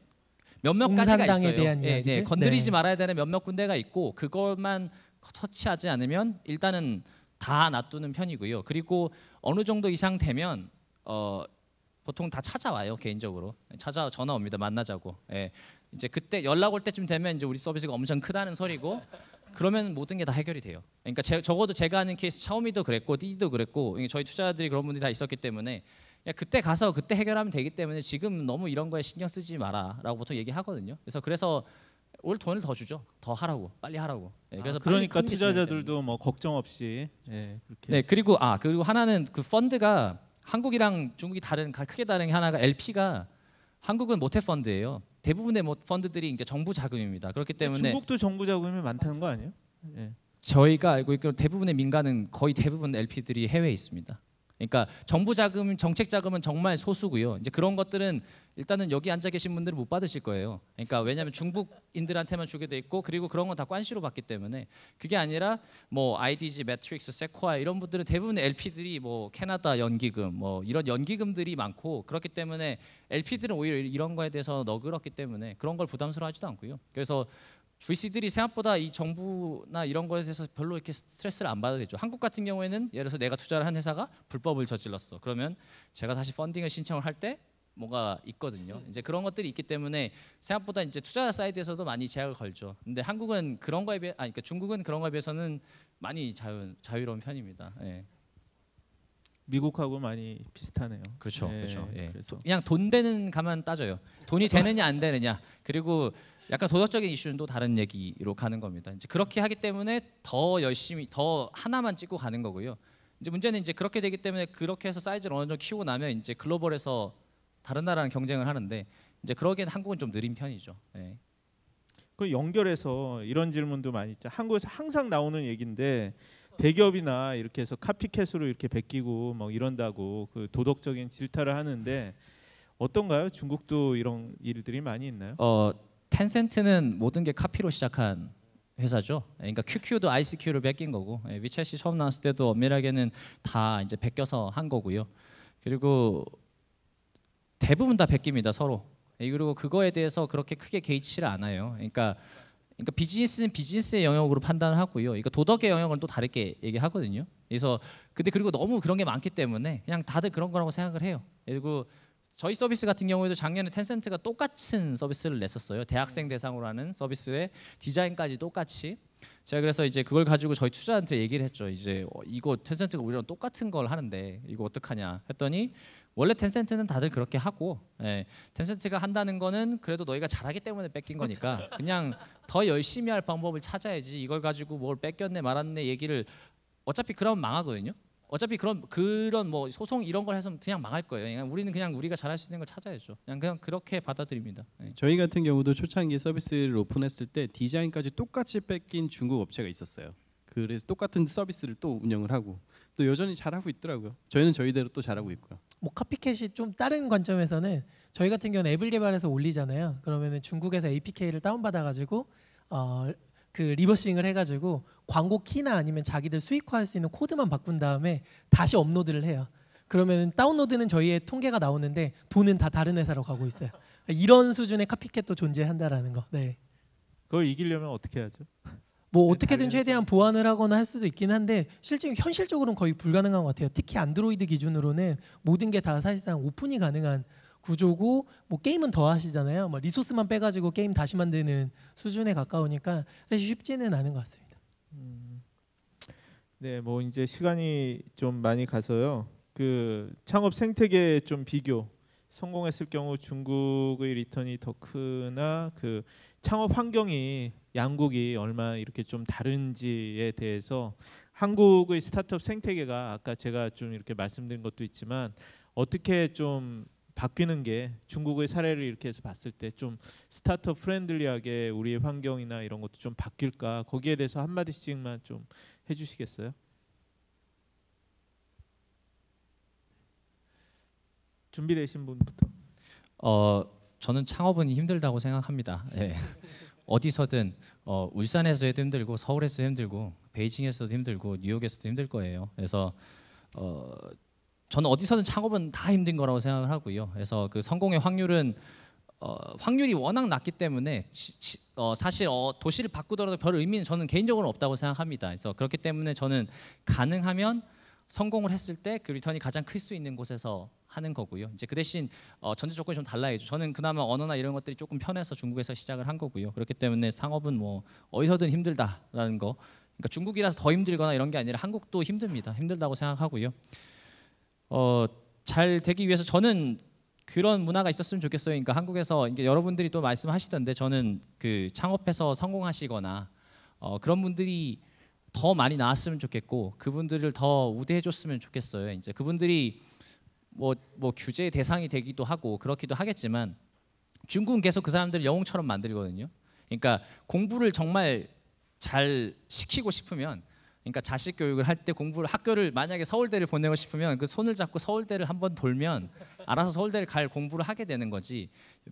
[SPEAKER 4] 몇몇 가지가 있어요. 대한 예, 네, 건드리지 네. 말아야 되는 몇몇 군데가 있고 그것만 터치하지 않으면 일단은 다 놔두는 편이고요. 그리고 어느 정도 이상 되면 어, 보통 다 찾아와요 개인적으로 찾아 전화 옵니다 만나자고 예. 이제 그때 연락 올 때쯤 되면 이제 우리 서비스가 엄청 크다는 소리고 그러면 모든 게 다 해결이 돼요 그러니까 제, 적어도 제가 하는 케이스 샤오미도 그랬고 디디도 그랬고 저희 투자자들이 그런 분들이 다 있었기 때문에 그때 가서 그때 해결하면 되기 때문에 지금 너무 이런 거에 신경 쓰지 마라라고 보통 얘기하거든요 그래서 그래서 올 돈을 더 주죠. 더 하라고, 빨리 하라고. 네, 그래서 아, 그러니까 투자자들도 뭐 걱정 없이
[SPEAKER 1] 예, 네, 그렇게. 네,
[SPEAKER 4] 그리고 아 그리고 하나는 그 펀드가 한국이랑 중국이 다른 크게 다른 게 하나가 LP가 한국은 모태 펀드예요. 대부분의 뭐 펀드들이 이제 정부 자금입니다. 그렇기 때문에 중국도
[SPEAKER 1] 정부 자금이
[SPEAKER 4] 많다는 거 아니에요? 예. 저희가 알고 있기로 대부분의 민간은 거의 대부분 LP들이 해외에 있습니다. 그러니까 정부 자금, 정책 자금은 정말 소수고요. 이제 그런 것들은 일단은 여기 앉아 계신 분들은 못 받으실 거예요. 그러니까 왜냐하면 중국인들한테만 주게 돼 있고 그리고 그런 건 다 관시로 받기 때문에 그게 아니라 뭐 IDG, 매트릭스, 세코아 이런 분들은 대부분 LP들이 뭐 캐나다 연기금 뭐 이런 연기금들이 많고 그렇기 때문에 LP들은 오히려 이런 거에 대해서 너그럽기 때문에 그런 걸 부담스러워하지도 않고요. 그래서 VC들이 생각보다 이 정부나 이런 것에 대해서 별로 이렇게 스트레스를 안받아야 되죠. 한국 같은 경우에는 예를 들어서 내가 투자를 한 회사가 불법을 저질렀어. 그러면 제가 다시 펀딩을 신청을 할 때 뭐가 있거든요. 이제 그런 것들이 있기 때문에 생각보다 이제 투자 사이드에서도 많이 제약을 걸죠. 근데 한국은 그런 거에 비해 아니 그러니까 중국은 그런 거에 비해서는 많이 자유 자유로운 편입니다. 예. 미국하고 많이 비슷하네요. 그렇죠, 예, 그렇죠. 예. 그냥 돈 되는 가만 따져요. 돈이 되느냐 안 되느냐 그리고 약간 도덕적인 이슈는 또 다른 얘기로 가는 겁니다. 이제 그렇게 하기 때문에 더 열심히 더 하나만 찍고 가는 거고요. 이제 문제는 이제 그렇게 되기 때문에 그렇게 해서 사이즈를 어느 정도 키우고 나면 이제 글로벌에서 다른 나라랑 경쟁을 하는데 이제 그러기엔 한국은 좀 느린 편이죠. 네. 그 연결해서 이런 질문도
[SPEAKER 1] 많이 있죠. 한국에서 항상 나오는 얘기인데 대기업이나 이렇게 해서 카피캣으로 이렇게 베끼고 막 이런다고 그 도덕적인 질타를 하는데 어떤가요? 중국도 이런 일들이 많이 있나요?
[SPEAKER 4] 어 텐센트는 모든 게 카피로 시작한 회사죠. 그러니까 QQ도 ICQ를 뺏긴 거고 예, 위챗이 처음 나왔을 때도 엄밀하게는 다 이제 뺏겨서 한 거고요. 그리고 대부분 다 뺏깁니다 서로. 예, 그리고 그거에 대해서 그렇게 크게 개의치를 않아요. 그러니까 그러니까 비즈니스는 비즈니스의 영역으로 판단을 하고요. 그러니까 도덕의 영역은 또 다르게 얘기하거든요. 그래서 근데 그리고 너무 그런 게 많기 때문에 그냥 다들 그런 거라고 생각을 해요. 그리고 저희 서비스 같은 경우에도 작년에 텐센트가 똑같은 서비스를 냈었어요. 대학생 대상으로 하는 서비스의 디자인까지 똑같이. 제가 그래서 이제 그걸 가지고 저희 투자한테 얘기를 했죠. 이제 어, 이거 텐센트가 우리랑 똑같은 걸 하는데 이거 어떡하냐 했더니 원래 텐센트는 다들 그렇게 하고 예, 텐센트가 한다는 거는 그래도 너희가 잘하기 때문에 뺏긴 거니까 그냥 더 열심히 할 방법을 찾아야지 이걸 가지고 뭘 뺏겼네 말았네 얘기를 어차피 그러면 망하거든요. 어차피 그런 그런 뭐 소송 이런 걸 해서 그냥 망할 거예요. 그냥 우리는 그냥 우리가 잘할 수 있는 걸 찾아야죠. 그냥 그냥 그렇게 받아들입니다. 네.
[SPEAKER 2] 저희 같은 경우도 초창기 서비스를 오픈했을 때 디자인까지 똑같이 뺏긴 중국 업체가 있었어요. 그래서 똑같은 서비스를 또 운영을 하고 또 여전히 잘하고 있더라고요. 저희는 저희대로 또 잘하고 있고요.
[SPEAKER 3] 뭐 카피캣이 좀 다른 관점에서는 저희 같은 경우는 앱을 개발해서 올리잖아요. 그러면은 중국에서 APK를 다운받아가지고 어, 그 리버싱을 해가지고 광고 키나 아니면 자기들 수익화할 수 있는 코드만 바꾼 다음에 다시 업로드를 해요. 그러면 다운로드는 저희의 통계가 나오는데 돈은 다 다른 회사로 가고 있어요. 이런 수준의 카피캣도 존재한다라는 거. 네.
[SPEAKER 1] 그걸 이기려면 어떻게 하죠?
[SPEAKER 3] 뭐 네, 어떻게든 최대한 보완을 하거나 할 수도 있긴 한데 실제 현실적으로는 거의 불가능한 것 같아요. 특히 안드로이드 기준으로는 모든 게 다 사실상 오픈이 가능한 구조고 뭐 게임은 더 하시잖아요. 뭐 리소스만 빼가지고 게임 다시 만드는 수준에 가까우니까 사실 쉽지는 않은 것 같습니다. 음,
[SPEAKER 1] 네, 뭐 이제 시간이 좀 많이 가서요. 그 창업 생태계 좀 비교. 성공했을 경우 중국의 리턴이 더 크나 그 창업 환경이 양국이 얼마 이렇게 좀 다른지에 대해서 한국의 스타트업 생태계가 아까 제가 좀 이렇게 말씀드린 것도 있지만 어떻게 좀 바뀌는 게 중국의 사례를 이렇게 해서 봤을 때 좀 스타트업 프렌들리하게 우리의 환경이나 이런 것도 좀 바뀔까 거기에 대해서 한 마디씩만 좀 해주시겠어요? 준비되신 분부터.
[SPEAKER 4] 어 저는 창업은 힘들다고 생각합니다. 예. 어디서든 어, 울산에서 도 힘들고 서울에서 힘들고 베이징에서도 힘들고 뉴욕에서도 힘들 거예요. 그래서 어, 저는 어디서든 창업은 다 힘든 거라고 생각을 하고요. 그래서 그 성공의 확률은 어, 확률이 워낙 낮기 때문에 지, 지, 어, 사실 어, 도시를 바꾸더라도 별 의미는 저는 개인적으로 없다고 생각합니다. 그래서 그렇기 때문에 저는 가능하면 성공을 했을 때 그 리턴이 가장 클 수 있는 곳에서 하는 거고요. 이제 그 대신 어, 전제 조건이 좀 달라야죠. 저는 그나마 언어나 이런 것들이 조금 편해서 중국에서 시작을 한 거고요. 그렇기 때문에 상업은 뭐 어디서든 힘들다라는 거. 그러니까 중국이라서 더 힘들거나 이런 게 아니라 한국도 힘듭니다. 힘들다고 생각하고요. 어, 잘 되기 위해서 저는 그런 문화가 있었으면 좋겠어요. 그러니까 한국에서 이제 여러분들이 또 말씀하시던데 저는 그 창업해서 성공하시거나 어, 그런 분들이 더 많이 나왔으면 좋겠고 그분들을 더 우대해 줬으면 좋겠어요. 이제 그분들이 뭐, 뭐규제 대상이 되기도 하고 그렇기도 하겠지만 중국은 계속 그 사람들을 영웅처럼 만들거든요. 그러니까 공부를 정말 잘 시키고 싶으면 그러니까 자식 교육을 할 때 공부를 학교를 만약에 서울대를 보내고 싶으면 그 손을 잡고 서울대를 한번 돌면 알아서 서울대를 갈 공부를 하게 되는 거지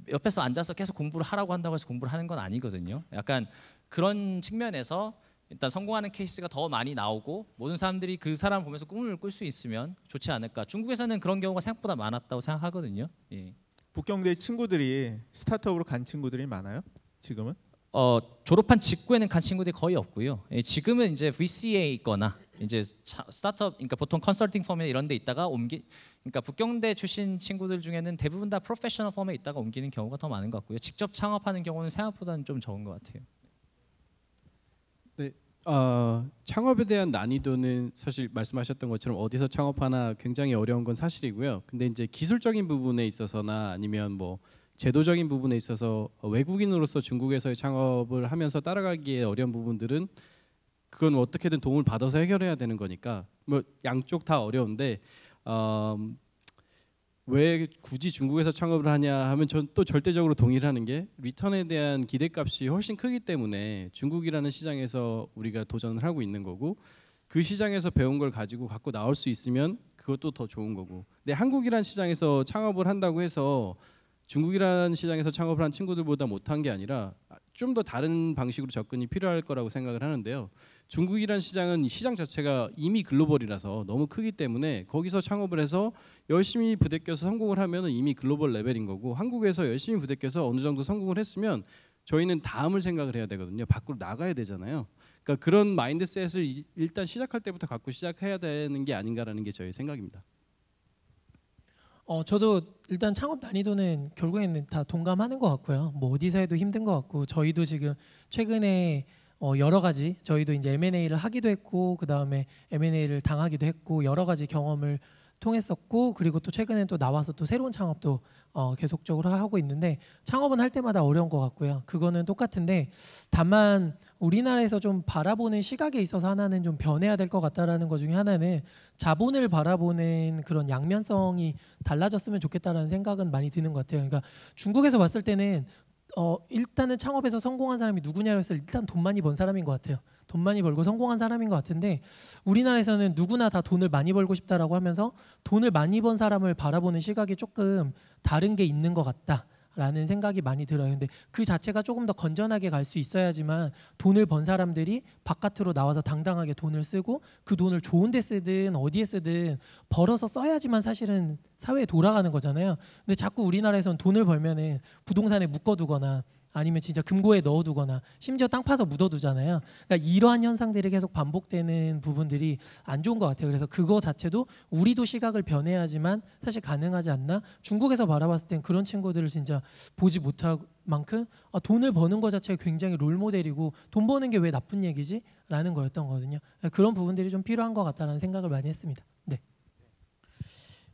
[SPEAKER 4] 옆에서 앉아서 계속 공부를 하라고 한다고 해서 공부를 하는 건 아니거든요. 약간 그런 측면에서 일단 성공하는 케이스가 더 많이 나오고 모든 사람들이 그 사람 보면서 꿈을 꿀 수 있으면 좋지 않을까. 중국에서는 그런 경우가 생각보다 많았다고 생각하거든요. 예. 북경대 친구들이 스타트업으로 간 친구들이 많아요? 지금은? 어, 졸업한 직후에는 간 친구들이 거의 없고요. 예, 지금은 이제 VC에 있거나 이제 스타트업 그러니까 보통 컨설팅 펌에 이런 데 있다가 옮기 그러니까 북경대 출신 친구들 중에는 대부분 다 프로페셔널 펌에 있다가 옮기는 경우가 더 많은 것 같고요. 직접 창업하는 경우는 생각보다는 좀 적은 것 같아요.
[SPEAKER 2] 네, 어, 창업에 대한 난이도는 사실 말씀하셨던 것처럼 어디서 창업하나 굉장히 어려운 건 사실이고요. 근데 이제 기술적인 부분에 있어서나 아니면 뭐 제도적인 부분에 있어서 외국인으로서 중국에서의 창업을 하면서 따라가기에 어려운 부분들은 그건 어떻게든 도움을 받아서 해결해야 되는 거니까 뭐 양쪽 다 어려운데 어, 왜 굳이 중국에서 창업을 하냐 하면 전 또 절대적으로 동의를 하는 게 리턴에 대한 기대값이 훨씬 크기 때문에 중국이라는 시장에서 우리가 도전을 하고 있는 거고 그 시장에서 배운 걸 가지고 갖고 나올 수 있으면 그것도 더 좋은 거고 근데 한국이란 시장에서 창업을 한다고 해서 중국이라는 시장에서 창업을 한 친구들보다 못한 게 아니라 좀 더 다른 방식으로 접근이 필요할 거라고 생각을 하는데요. 중국이라는 시장은 시장 자체가 이미 글로벌이라서 너무 크기 때문에 거기서 창업을 해서 열심히 부대껴서 성공을 하면 이미 글로벌 레벨인 거고 한국에서 열심히 부대껴서 어느 정도 성공을 했으면 저희는 다음을 생각을 해야 되거든요. 밖으로 나가야 되잖아요. 그러니까 그런 마인드셋을 일단 시작할 때부터 갖고 시작해야 되는 게 아닌가라는 게 저희 생각입니다.
[SPEAKER 3] 어, 저도 일단 창업 난이도는 결국에는 다 동감하는 것 같고요. 뭐 어디서 해도 힘든 것 같고 저희도 지금 최근에 어, 여러 가지 저희도 이제 M&A를 하기도 했고 그 다음에 M&A를 당하기도 했고 여러 가지 경험을 통했었고 그리고 또 최근에 또 나와서 또 새로운 창업도 어, 계속적으로 하고 있는데 창업은 할 때마다 어려운 것 같고요. 그거는 똑같은데 다만 우리나라에서 좀 바라보는 시각에 있어서 하나는 좀 변해야 될 것 같다라는 것 중에 하나는 자본을 바라보는 그런 양면성이 달라졌으면 좋겠다라는 생각은 많이 드는 것 같아요. 그러니까 중국에서 봤을 때는 어, 일단은 창업에서 성공한 사람이 누구냐고 해서 일단 돈 많이 번 사람인 것 같아요. 돈 많이 벌고 성공한 사람인 것 같은데 우리나라에서는 누구나 다 돈을 많이 벌고 싶다라고 하면서 돈을 많이 번 사람을 바라보는 시각이 조금 다른 게 있는 것 같다. 라는 생각이 많이 들어요. 근데 그 자체가 조금 더 건전하게 갈 수 있어야지만 돈을 번 사람들이 바깥으로 나와서 당당하게 돈을 쓰고 그 돈을 좋은 데 쓰든 어디에 쓰든 벌어서 써야지만 사실은 사회에 돌아가는 거잖아요. 근데 자꾸 우리나라에선 돈을 벌면은 부동산에 묶어두거나 아니면 진짜 금고에 넣어두거나 심지어 땅 파서 묻어두잖아요. 그러니까 이러한 현상들이 계속 반복되는 부분들이 안 좋은 것 같아요. 그래서 그거 자체도 우리도 시각을 변해야지만 사실 가능하지 않나? 중국에서 바라봤을 땐 그런 친구들을 진짜 보지 못할 만큼 아, 돈을 버는 것 자체가 굉장히 롤모델이고 돈 버는 게 왜 나쁜 얘기지? 라는 거였던 거거든요. 그러니까 그런 부분들이 좀 필요한 것 같다는 생각을 많이 했습니다. 네.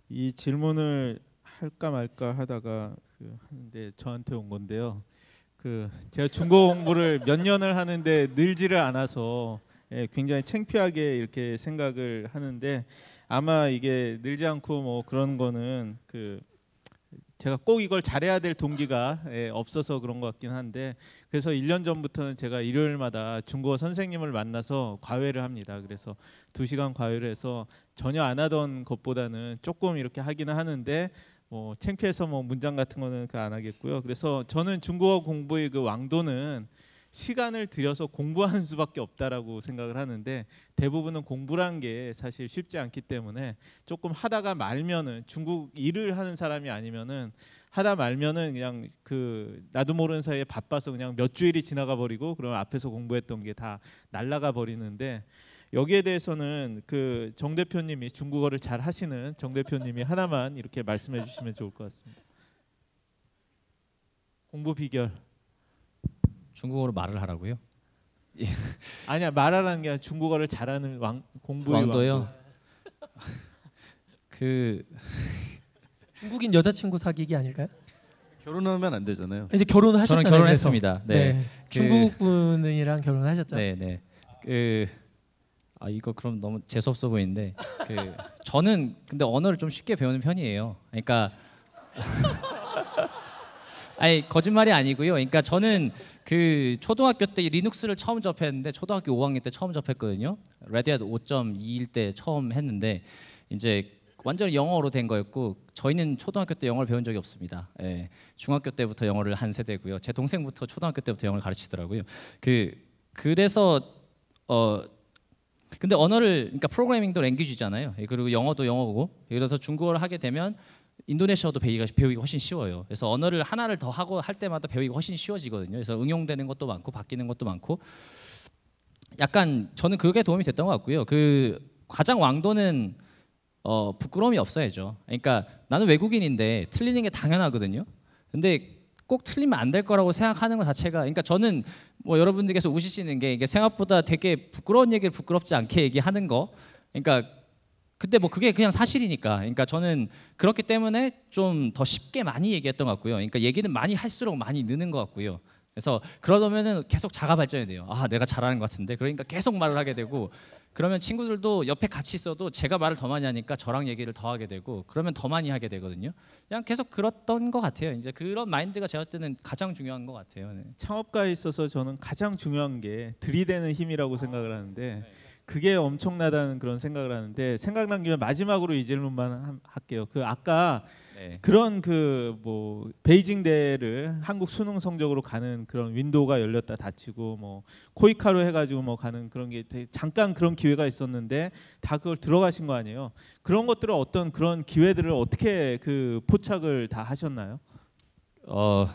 [SPEAKER 1] 이 질문을 할까 말까 하다가 그 하는데 저한테 온 건데요. 그 제가 중고 공부를 몇 년을 하는데 늘지를 않아서 예, 굉장히 창피하게 이렇게 생각을 하는데 아마 이게 늘지 않고 뭐 그런 거는 그 제가 꼭 이걸 잘해야 될 동기가 예, 없어서 그런 것 같긴 한데 그래서 1년 전부터는 제가 일요일마다 중고 선생님을 만나서 과외를 합니다. 그래서 2시간 과외를 해서 전혀 안 하던 것보다는 조금 이렇게 하기는 하는데 뭐 창피해서 뭐 문장 같은 거는 그안 하겠고요. 그래서 저는 중국어 공부의 그 왕도는 시간을 들여서 공부하는 수밖에 없다라고 생각을 하는데 대부분은 공부란 게 사실 쉽지 않기 때문에 조금 하다가 말면은 중국 일을 하는 사람이 아니면은 하다 말면은 그냥 그 나도 모르는 사이에 바빠서 그냥 몇 주일이 지나가 버리고 그러면 앞에서 공부했던 게 다 날라가 버리는데 여기에 대해서는 그 정 대표님이 중국어를 잘 하시는 정 대표님이 하나만 이렇게 말씀해 주시면 좋을 것 같습니다. 공부 비결. 중국어로 말을 하라고요? 예. 아니야 말하라는 게 아니라 중국어를 잘하는 왕공부 왕도요.
[SPEAKER 2] 그
[SPEAKER 3] 중국인 여자친구 사귀기 아닐까요?
[SPEAKER 2] 결혼하면 안 되잖아요. 이제 결혼을 하셨잖아요. 저는 결혼했습니다. 네. 네. 중국
[SPEAKER 3] 분이랑 결혼하셨죠? 네,
[SPEAKER 2] 네.
[SPEAKER 4] 그아 이거 그럼 너무 재수 없어 보이는데 그 저는 근데 언어를 좀 쉽게 배우는 편이에요. 그러니까 아니 거짓말이 아니고요. 그러니까 저는 그 초등학교 때 리눅스를 처음 접했는데 초등학교 5학년 때 처음 접했거든요. 레드햇 5.2일 때 처음 했는데 이제 완전히 영어로 된 거였고 저희는 초등학교 때 영어를 배운 적이 없습니다. 예, 중학교 때부터 영어를 한 세대고요. 제 동생부터 초등학교 때부터 영어를 가르치더라고요. 그 그래서 어 근데 언어를 그러니까 프로그래밍도 랭귀지잖아요. 예, 그리고 영어도 영어고. 그래서 중국어를 하게 되면 인도네시아어도 배우기가 훨씬 쉬워요. 그래서 언어를 하나를 더 하고 할 때마다 배우기가 훨씬 쉬워지거든요. 그래서 응용되는 것도 많고 바뀌는 것도 많고 약간 저는 그게 도움이 됐던 것 같고요. 그 가장 왕도는 어, 부끄러움이 없어야죠. 그러니까 나는 외국인인데 틀리는 게 당연하거든요. 근데 꼭 틀리면 안 될 거라고 생각하는 것 자체가 그러니까 저는 뭐 여러분들께서 우시시는 게 이게 생각보다 되게 부끄러운 얘기를 부끄럽지 않게 얘기하는 거 그러니까 근데 뭐 그게 그냥 사실이니까 그러니까 저는 그렇기 때문에 좀 더 쉽게 많이 얘기했던 것 같고요 그러니까 얘기는 많이 할수록 많이 느는 것 같고요 그래서 그러면은 다 계속 자가 발전이 돼요. 아 내가 잘하는 것 같은데 그러니까 계속 말을 하게 되고 그러면 친구들도 옆에 같이 있어도 제가 말을 더 많이 하니까 저랑 얘기를 더 하게 되고 그러면 더 많이 하게 되거든요. 그냥 계속 그렇던것 같아요. 이제 그런 마인드가 제가 때는 가장 중요한 것 같아요. 네.
[SPEAKER 1] 창업가에 있어서 저는 가장 중요한 게 들이대는 힘이라고 아. 생각을 하는데 네, 네. 그게 엄청나다는 그런 생각을 하는데 생각난 김에 마지막으로 이 질문만 할게요. 그 아까 예. 그런 그 뭐 베이징 대를 한국 수능 성적으로 가는 그런 윈도우가 열렸다 닫히고 뭐 코이카로 해가지고 뭐 가는 그런 게 잠깐 그런 기회가 있었는데 다 그걸 들어가신 거 아니에요? 그런 것들을 어떤 그런 기회들을 어떻게 그 포착을 다 하셨나요?
[SPEAKER 4] 어.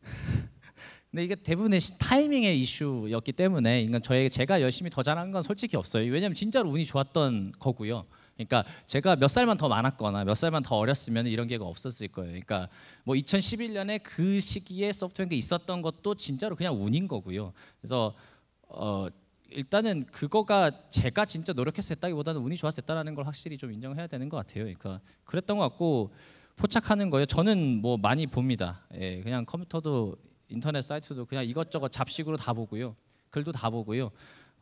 [SPEAKER 4] 근데 이게 대부분의 타이밍의 이슈였기 때문에 그러니까 저에게 제가 열심히 더 잘한 건 솔직히 없어요. 왜냐하면 진짜로 운이 좋았던 거고요. 그러니까 제가 몇 살만 더 많았거나 몇 살만 더 어렸으면 이런 기회가 없었을 거예요. 그러니까 뭐 2011년에 그 시기에 소프트웨어가 있었던 것도 진짜로 그냥 운인 거고요. 그래서 어 일단은 그거가 제가 진짜 노력해서 했다기보다는 운이 좋아서 했다라는 걸 확실히 좀 인정해야 되는 것 같아요. 그러니까 그랬던 것 같고 포착하는 거예요. 저는 뭐 많이 봅니다. 예, 그냥 컴퓨터도 인터넷 사이트도 그냥 이것저것 잡식으로 다 보고요. 글도 다 보고요.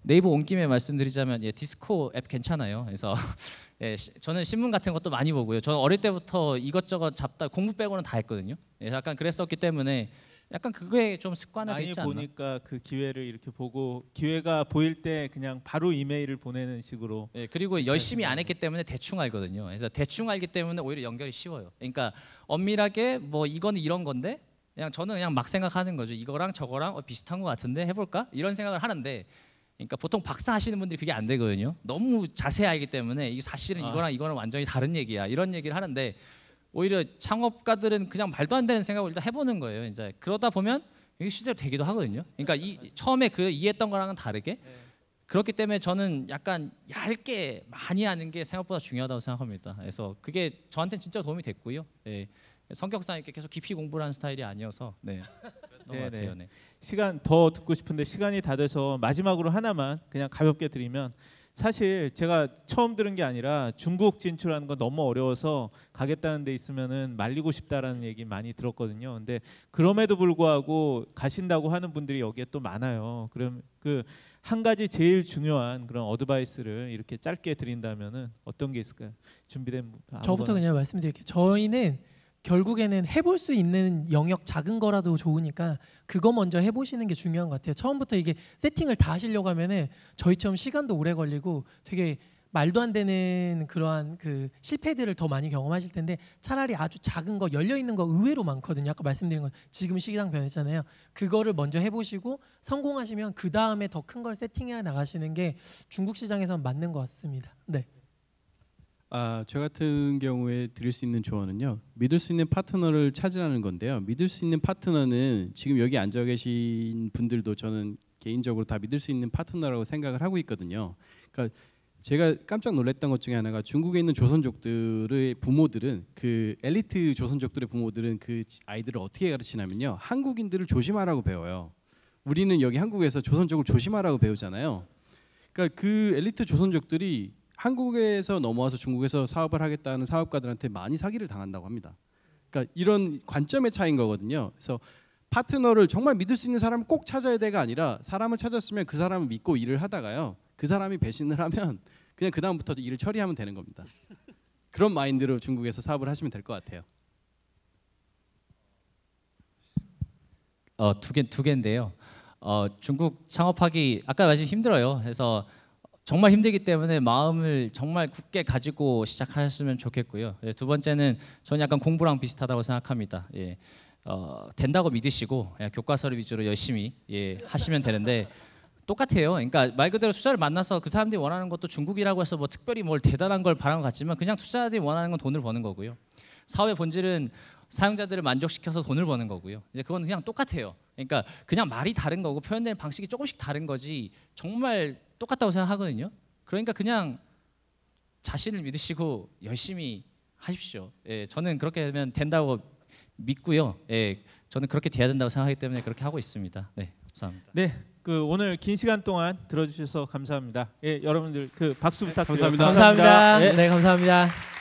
[SPEAKER 4] 네이버 온 김에 말씀드리자면 예, 디스코 앱 괜찮아요. 그래서 예, 시, 저는 신문 같은 것도 많이 보고요. 저는 어릴 때부터 이것저것 잡다 공부 빼고는 다 했거든요. 예, 약간 그랬었기 때문에 약간 그게좀습관화되 있지 않나? 보니까 그 기회를
[SPEAKER 1] 이렇게 보고
[SPEAKER 4] 기회가 보일 때
[SPEAKER 1] 그냥 바로 이메일을 보내는 식으로.
[SPEAKER 4] 예, 그리고 열심히 네. 안 했기 때문에 대충 알거든요. 그래서 대충 알기 때문에 오히려 연결이 쉬워요. 그러니까 엄밀하게 뭐이건 이런 건데 그냥 저는 그냥 막 생각하는 거죠. 이거랑 저거랑 어, 비슷한 것 같은데 해볼까? 이런 생각을 하는데 그러니까 보통 박사 하시는 분들이 그게 안 되거든요. 너무 자세하기 때문에 이 사실은 아. 이거랑 이거는 완전히 다른 얘기야. 이런 얘기를 하는데 오히려 창업가들은 그냥 말도 안 되는 생각을 일단 해보는 거예요. 이제 그러다 보면 이게 실제로 되기도 하거든요. 그러니까 이 네. 처음에 그 이해했던 거랑은 다르게 네. 그렇기 때문에 저는 약간 얇게 많이 하는 게 생각보다 중요하다고 생각합니다. 그래서 그게 저한테는 진짜 도움이 됐고요. 예. 성격상 이렇게 계속 깊이 공부를 하는 스타일이 아니어서 네. 것 같아요. 네.
[SPEAKER 1] 시간 더 듣고 싶은데 시간이 다 돼서 마지막으로 하나만 그냥 가볍게 드리면 사실 제가 처음 들은 게 아니라 중국 진출하는 건 너무 어려워서 가겠다는 데 있으면은 말리고 싶다라는 얘기 많이 들었거든요. 근데 그럼에도 불구하고 가신다고 하는 분들이 여기에 또 많아요. 그럼 그 한 가지 제일 중요한 그런 어드바이스를 이렇게 짧게 드린다면은 어떤 게 있을까요? 준비된 저부터 그냥
[SPEAKER 3] 말씀드릴게요. 저희는 결국에는 해볼 수 있는 영역 작은 거라도 좋으니까 그거 먼저 해보시는 게 중요한 것 같아요. 처음부터 이게 세팅을 다 하시려고 하면은 저희처럼 시간도 오래 걸리고 되게 말도 안 되는 그러한 그 실패들을 더 많이 경험하실 텐데 차라리 아주 작은 거 열려 있는 거 의외로 많거든요. 아까 말씀드린 건 지금 시기상 변했잖아요. 그거를 먼저 해보시고 성공하시면 그 다음에 더 큰 걸 세팅해 나가시는 게 중국 시장에선 맞는 것 같습니다. 네.
[SPEAKER 2] 아, 저 같은 경우에 드릴 수 있는 조언은요. 믿을 수 있는 파트너를 찾으라는 건데요. 믿을 수 있는 파트너는 지금 여기 앉아 계신 분들도 저는 개인적으로 다 믿을 수 있는 파트너라고 생각을 하고 있거든요. 그러니까 제가 깜짝 놀랐던 것 중에 하나가 중국에 있는 조선족들의 부모들은 그 엘리트 조선족들의 부모들은 그 아이들을 어떻게 가르치냐면요. 한국인들을 조심하라고 배워요. 우리는 여기 한국에서 조선족을 조심하라고 배우잖아요. 그러니까 그 엘리트 조선족들이 한국에서 넘어와서 중국에서 사업을 하겠다는 사업가들한테 많이 사기를 당한다고 합니다. 그러니까 이런 관점의 차이인 거거든요. 그래서 파트너를 정말 믿을 수 있는 사람을 꼭 찾아야 돼가 아니라 사람을 찾았으면 그 사람을 믿고 일을 하다가요. 그 사람이 배신을 하면 그냥 그 다음부터 일을 처리하면 되는 겁니다. 그런 마인드로 중국에서 사업을 하시면 될 것 같아요.
[SPEAKER 4] 어두 개 두 개인데요. 어 중국 창업하기 아까 말씀 힘들어요. 그래서 정말 힘들기 때문에 마음을 정말 굳게 가지고 시작하셨으면 좋겠고요. 예, 두 번째는 저는 약간 공부랑 비슷하다고 생각합니다. 예, 어, 된다고 믿으시고 예, 교과서를 위주로 열심히 예, 하시면 되는데 똑같아요. 그러니까 말 그대로 투자를 만나서 그 사람들이 원하는 것도 중국이라고 해서 뭐 특별히 뭘 대단한 걸 바라는 것 같지만 그냥 투자자들이 원하는 건 돈을 버는 거고요. 사회 본질은 사용자들을 만족시켜서 돈을 버는 거고요. 이제 그건 그냥 똑같아요. 그러니까 그냥 말이 다른 거고 표현되는 방식이 조금씩 다른 거지 정말 똑같다고 생각하거든요. 그러니까 그냥 자신을 믿으시고 열심히 하십시오. 예, 저는 그렇게 되면 된다고 믿고요. 예, 저는 그렇게 돼야 된다고 생각하기 때문에 그렇게 하고 있습니다. 네, 감사합니다. 네, 그 오늘
[SPEAKER 1] 긴 시간 동안 들어주셔서 감사합니다. 예, 여러분들 그 박수 네, 부탁드립니다. 감사합니다. 감사합니다. 감사합니다. 예. 네,
[SPEAKER 3] 감사합니다.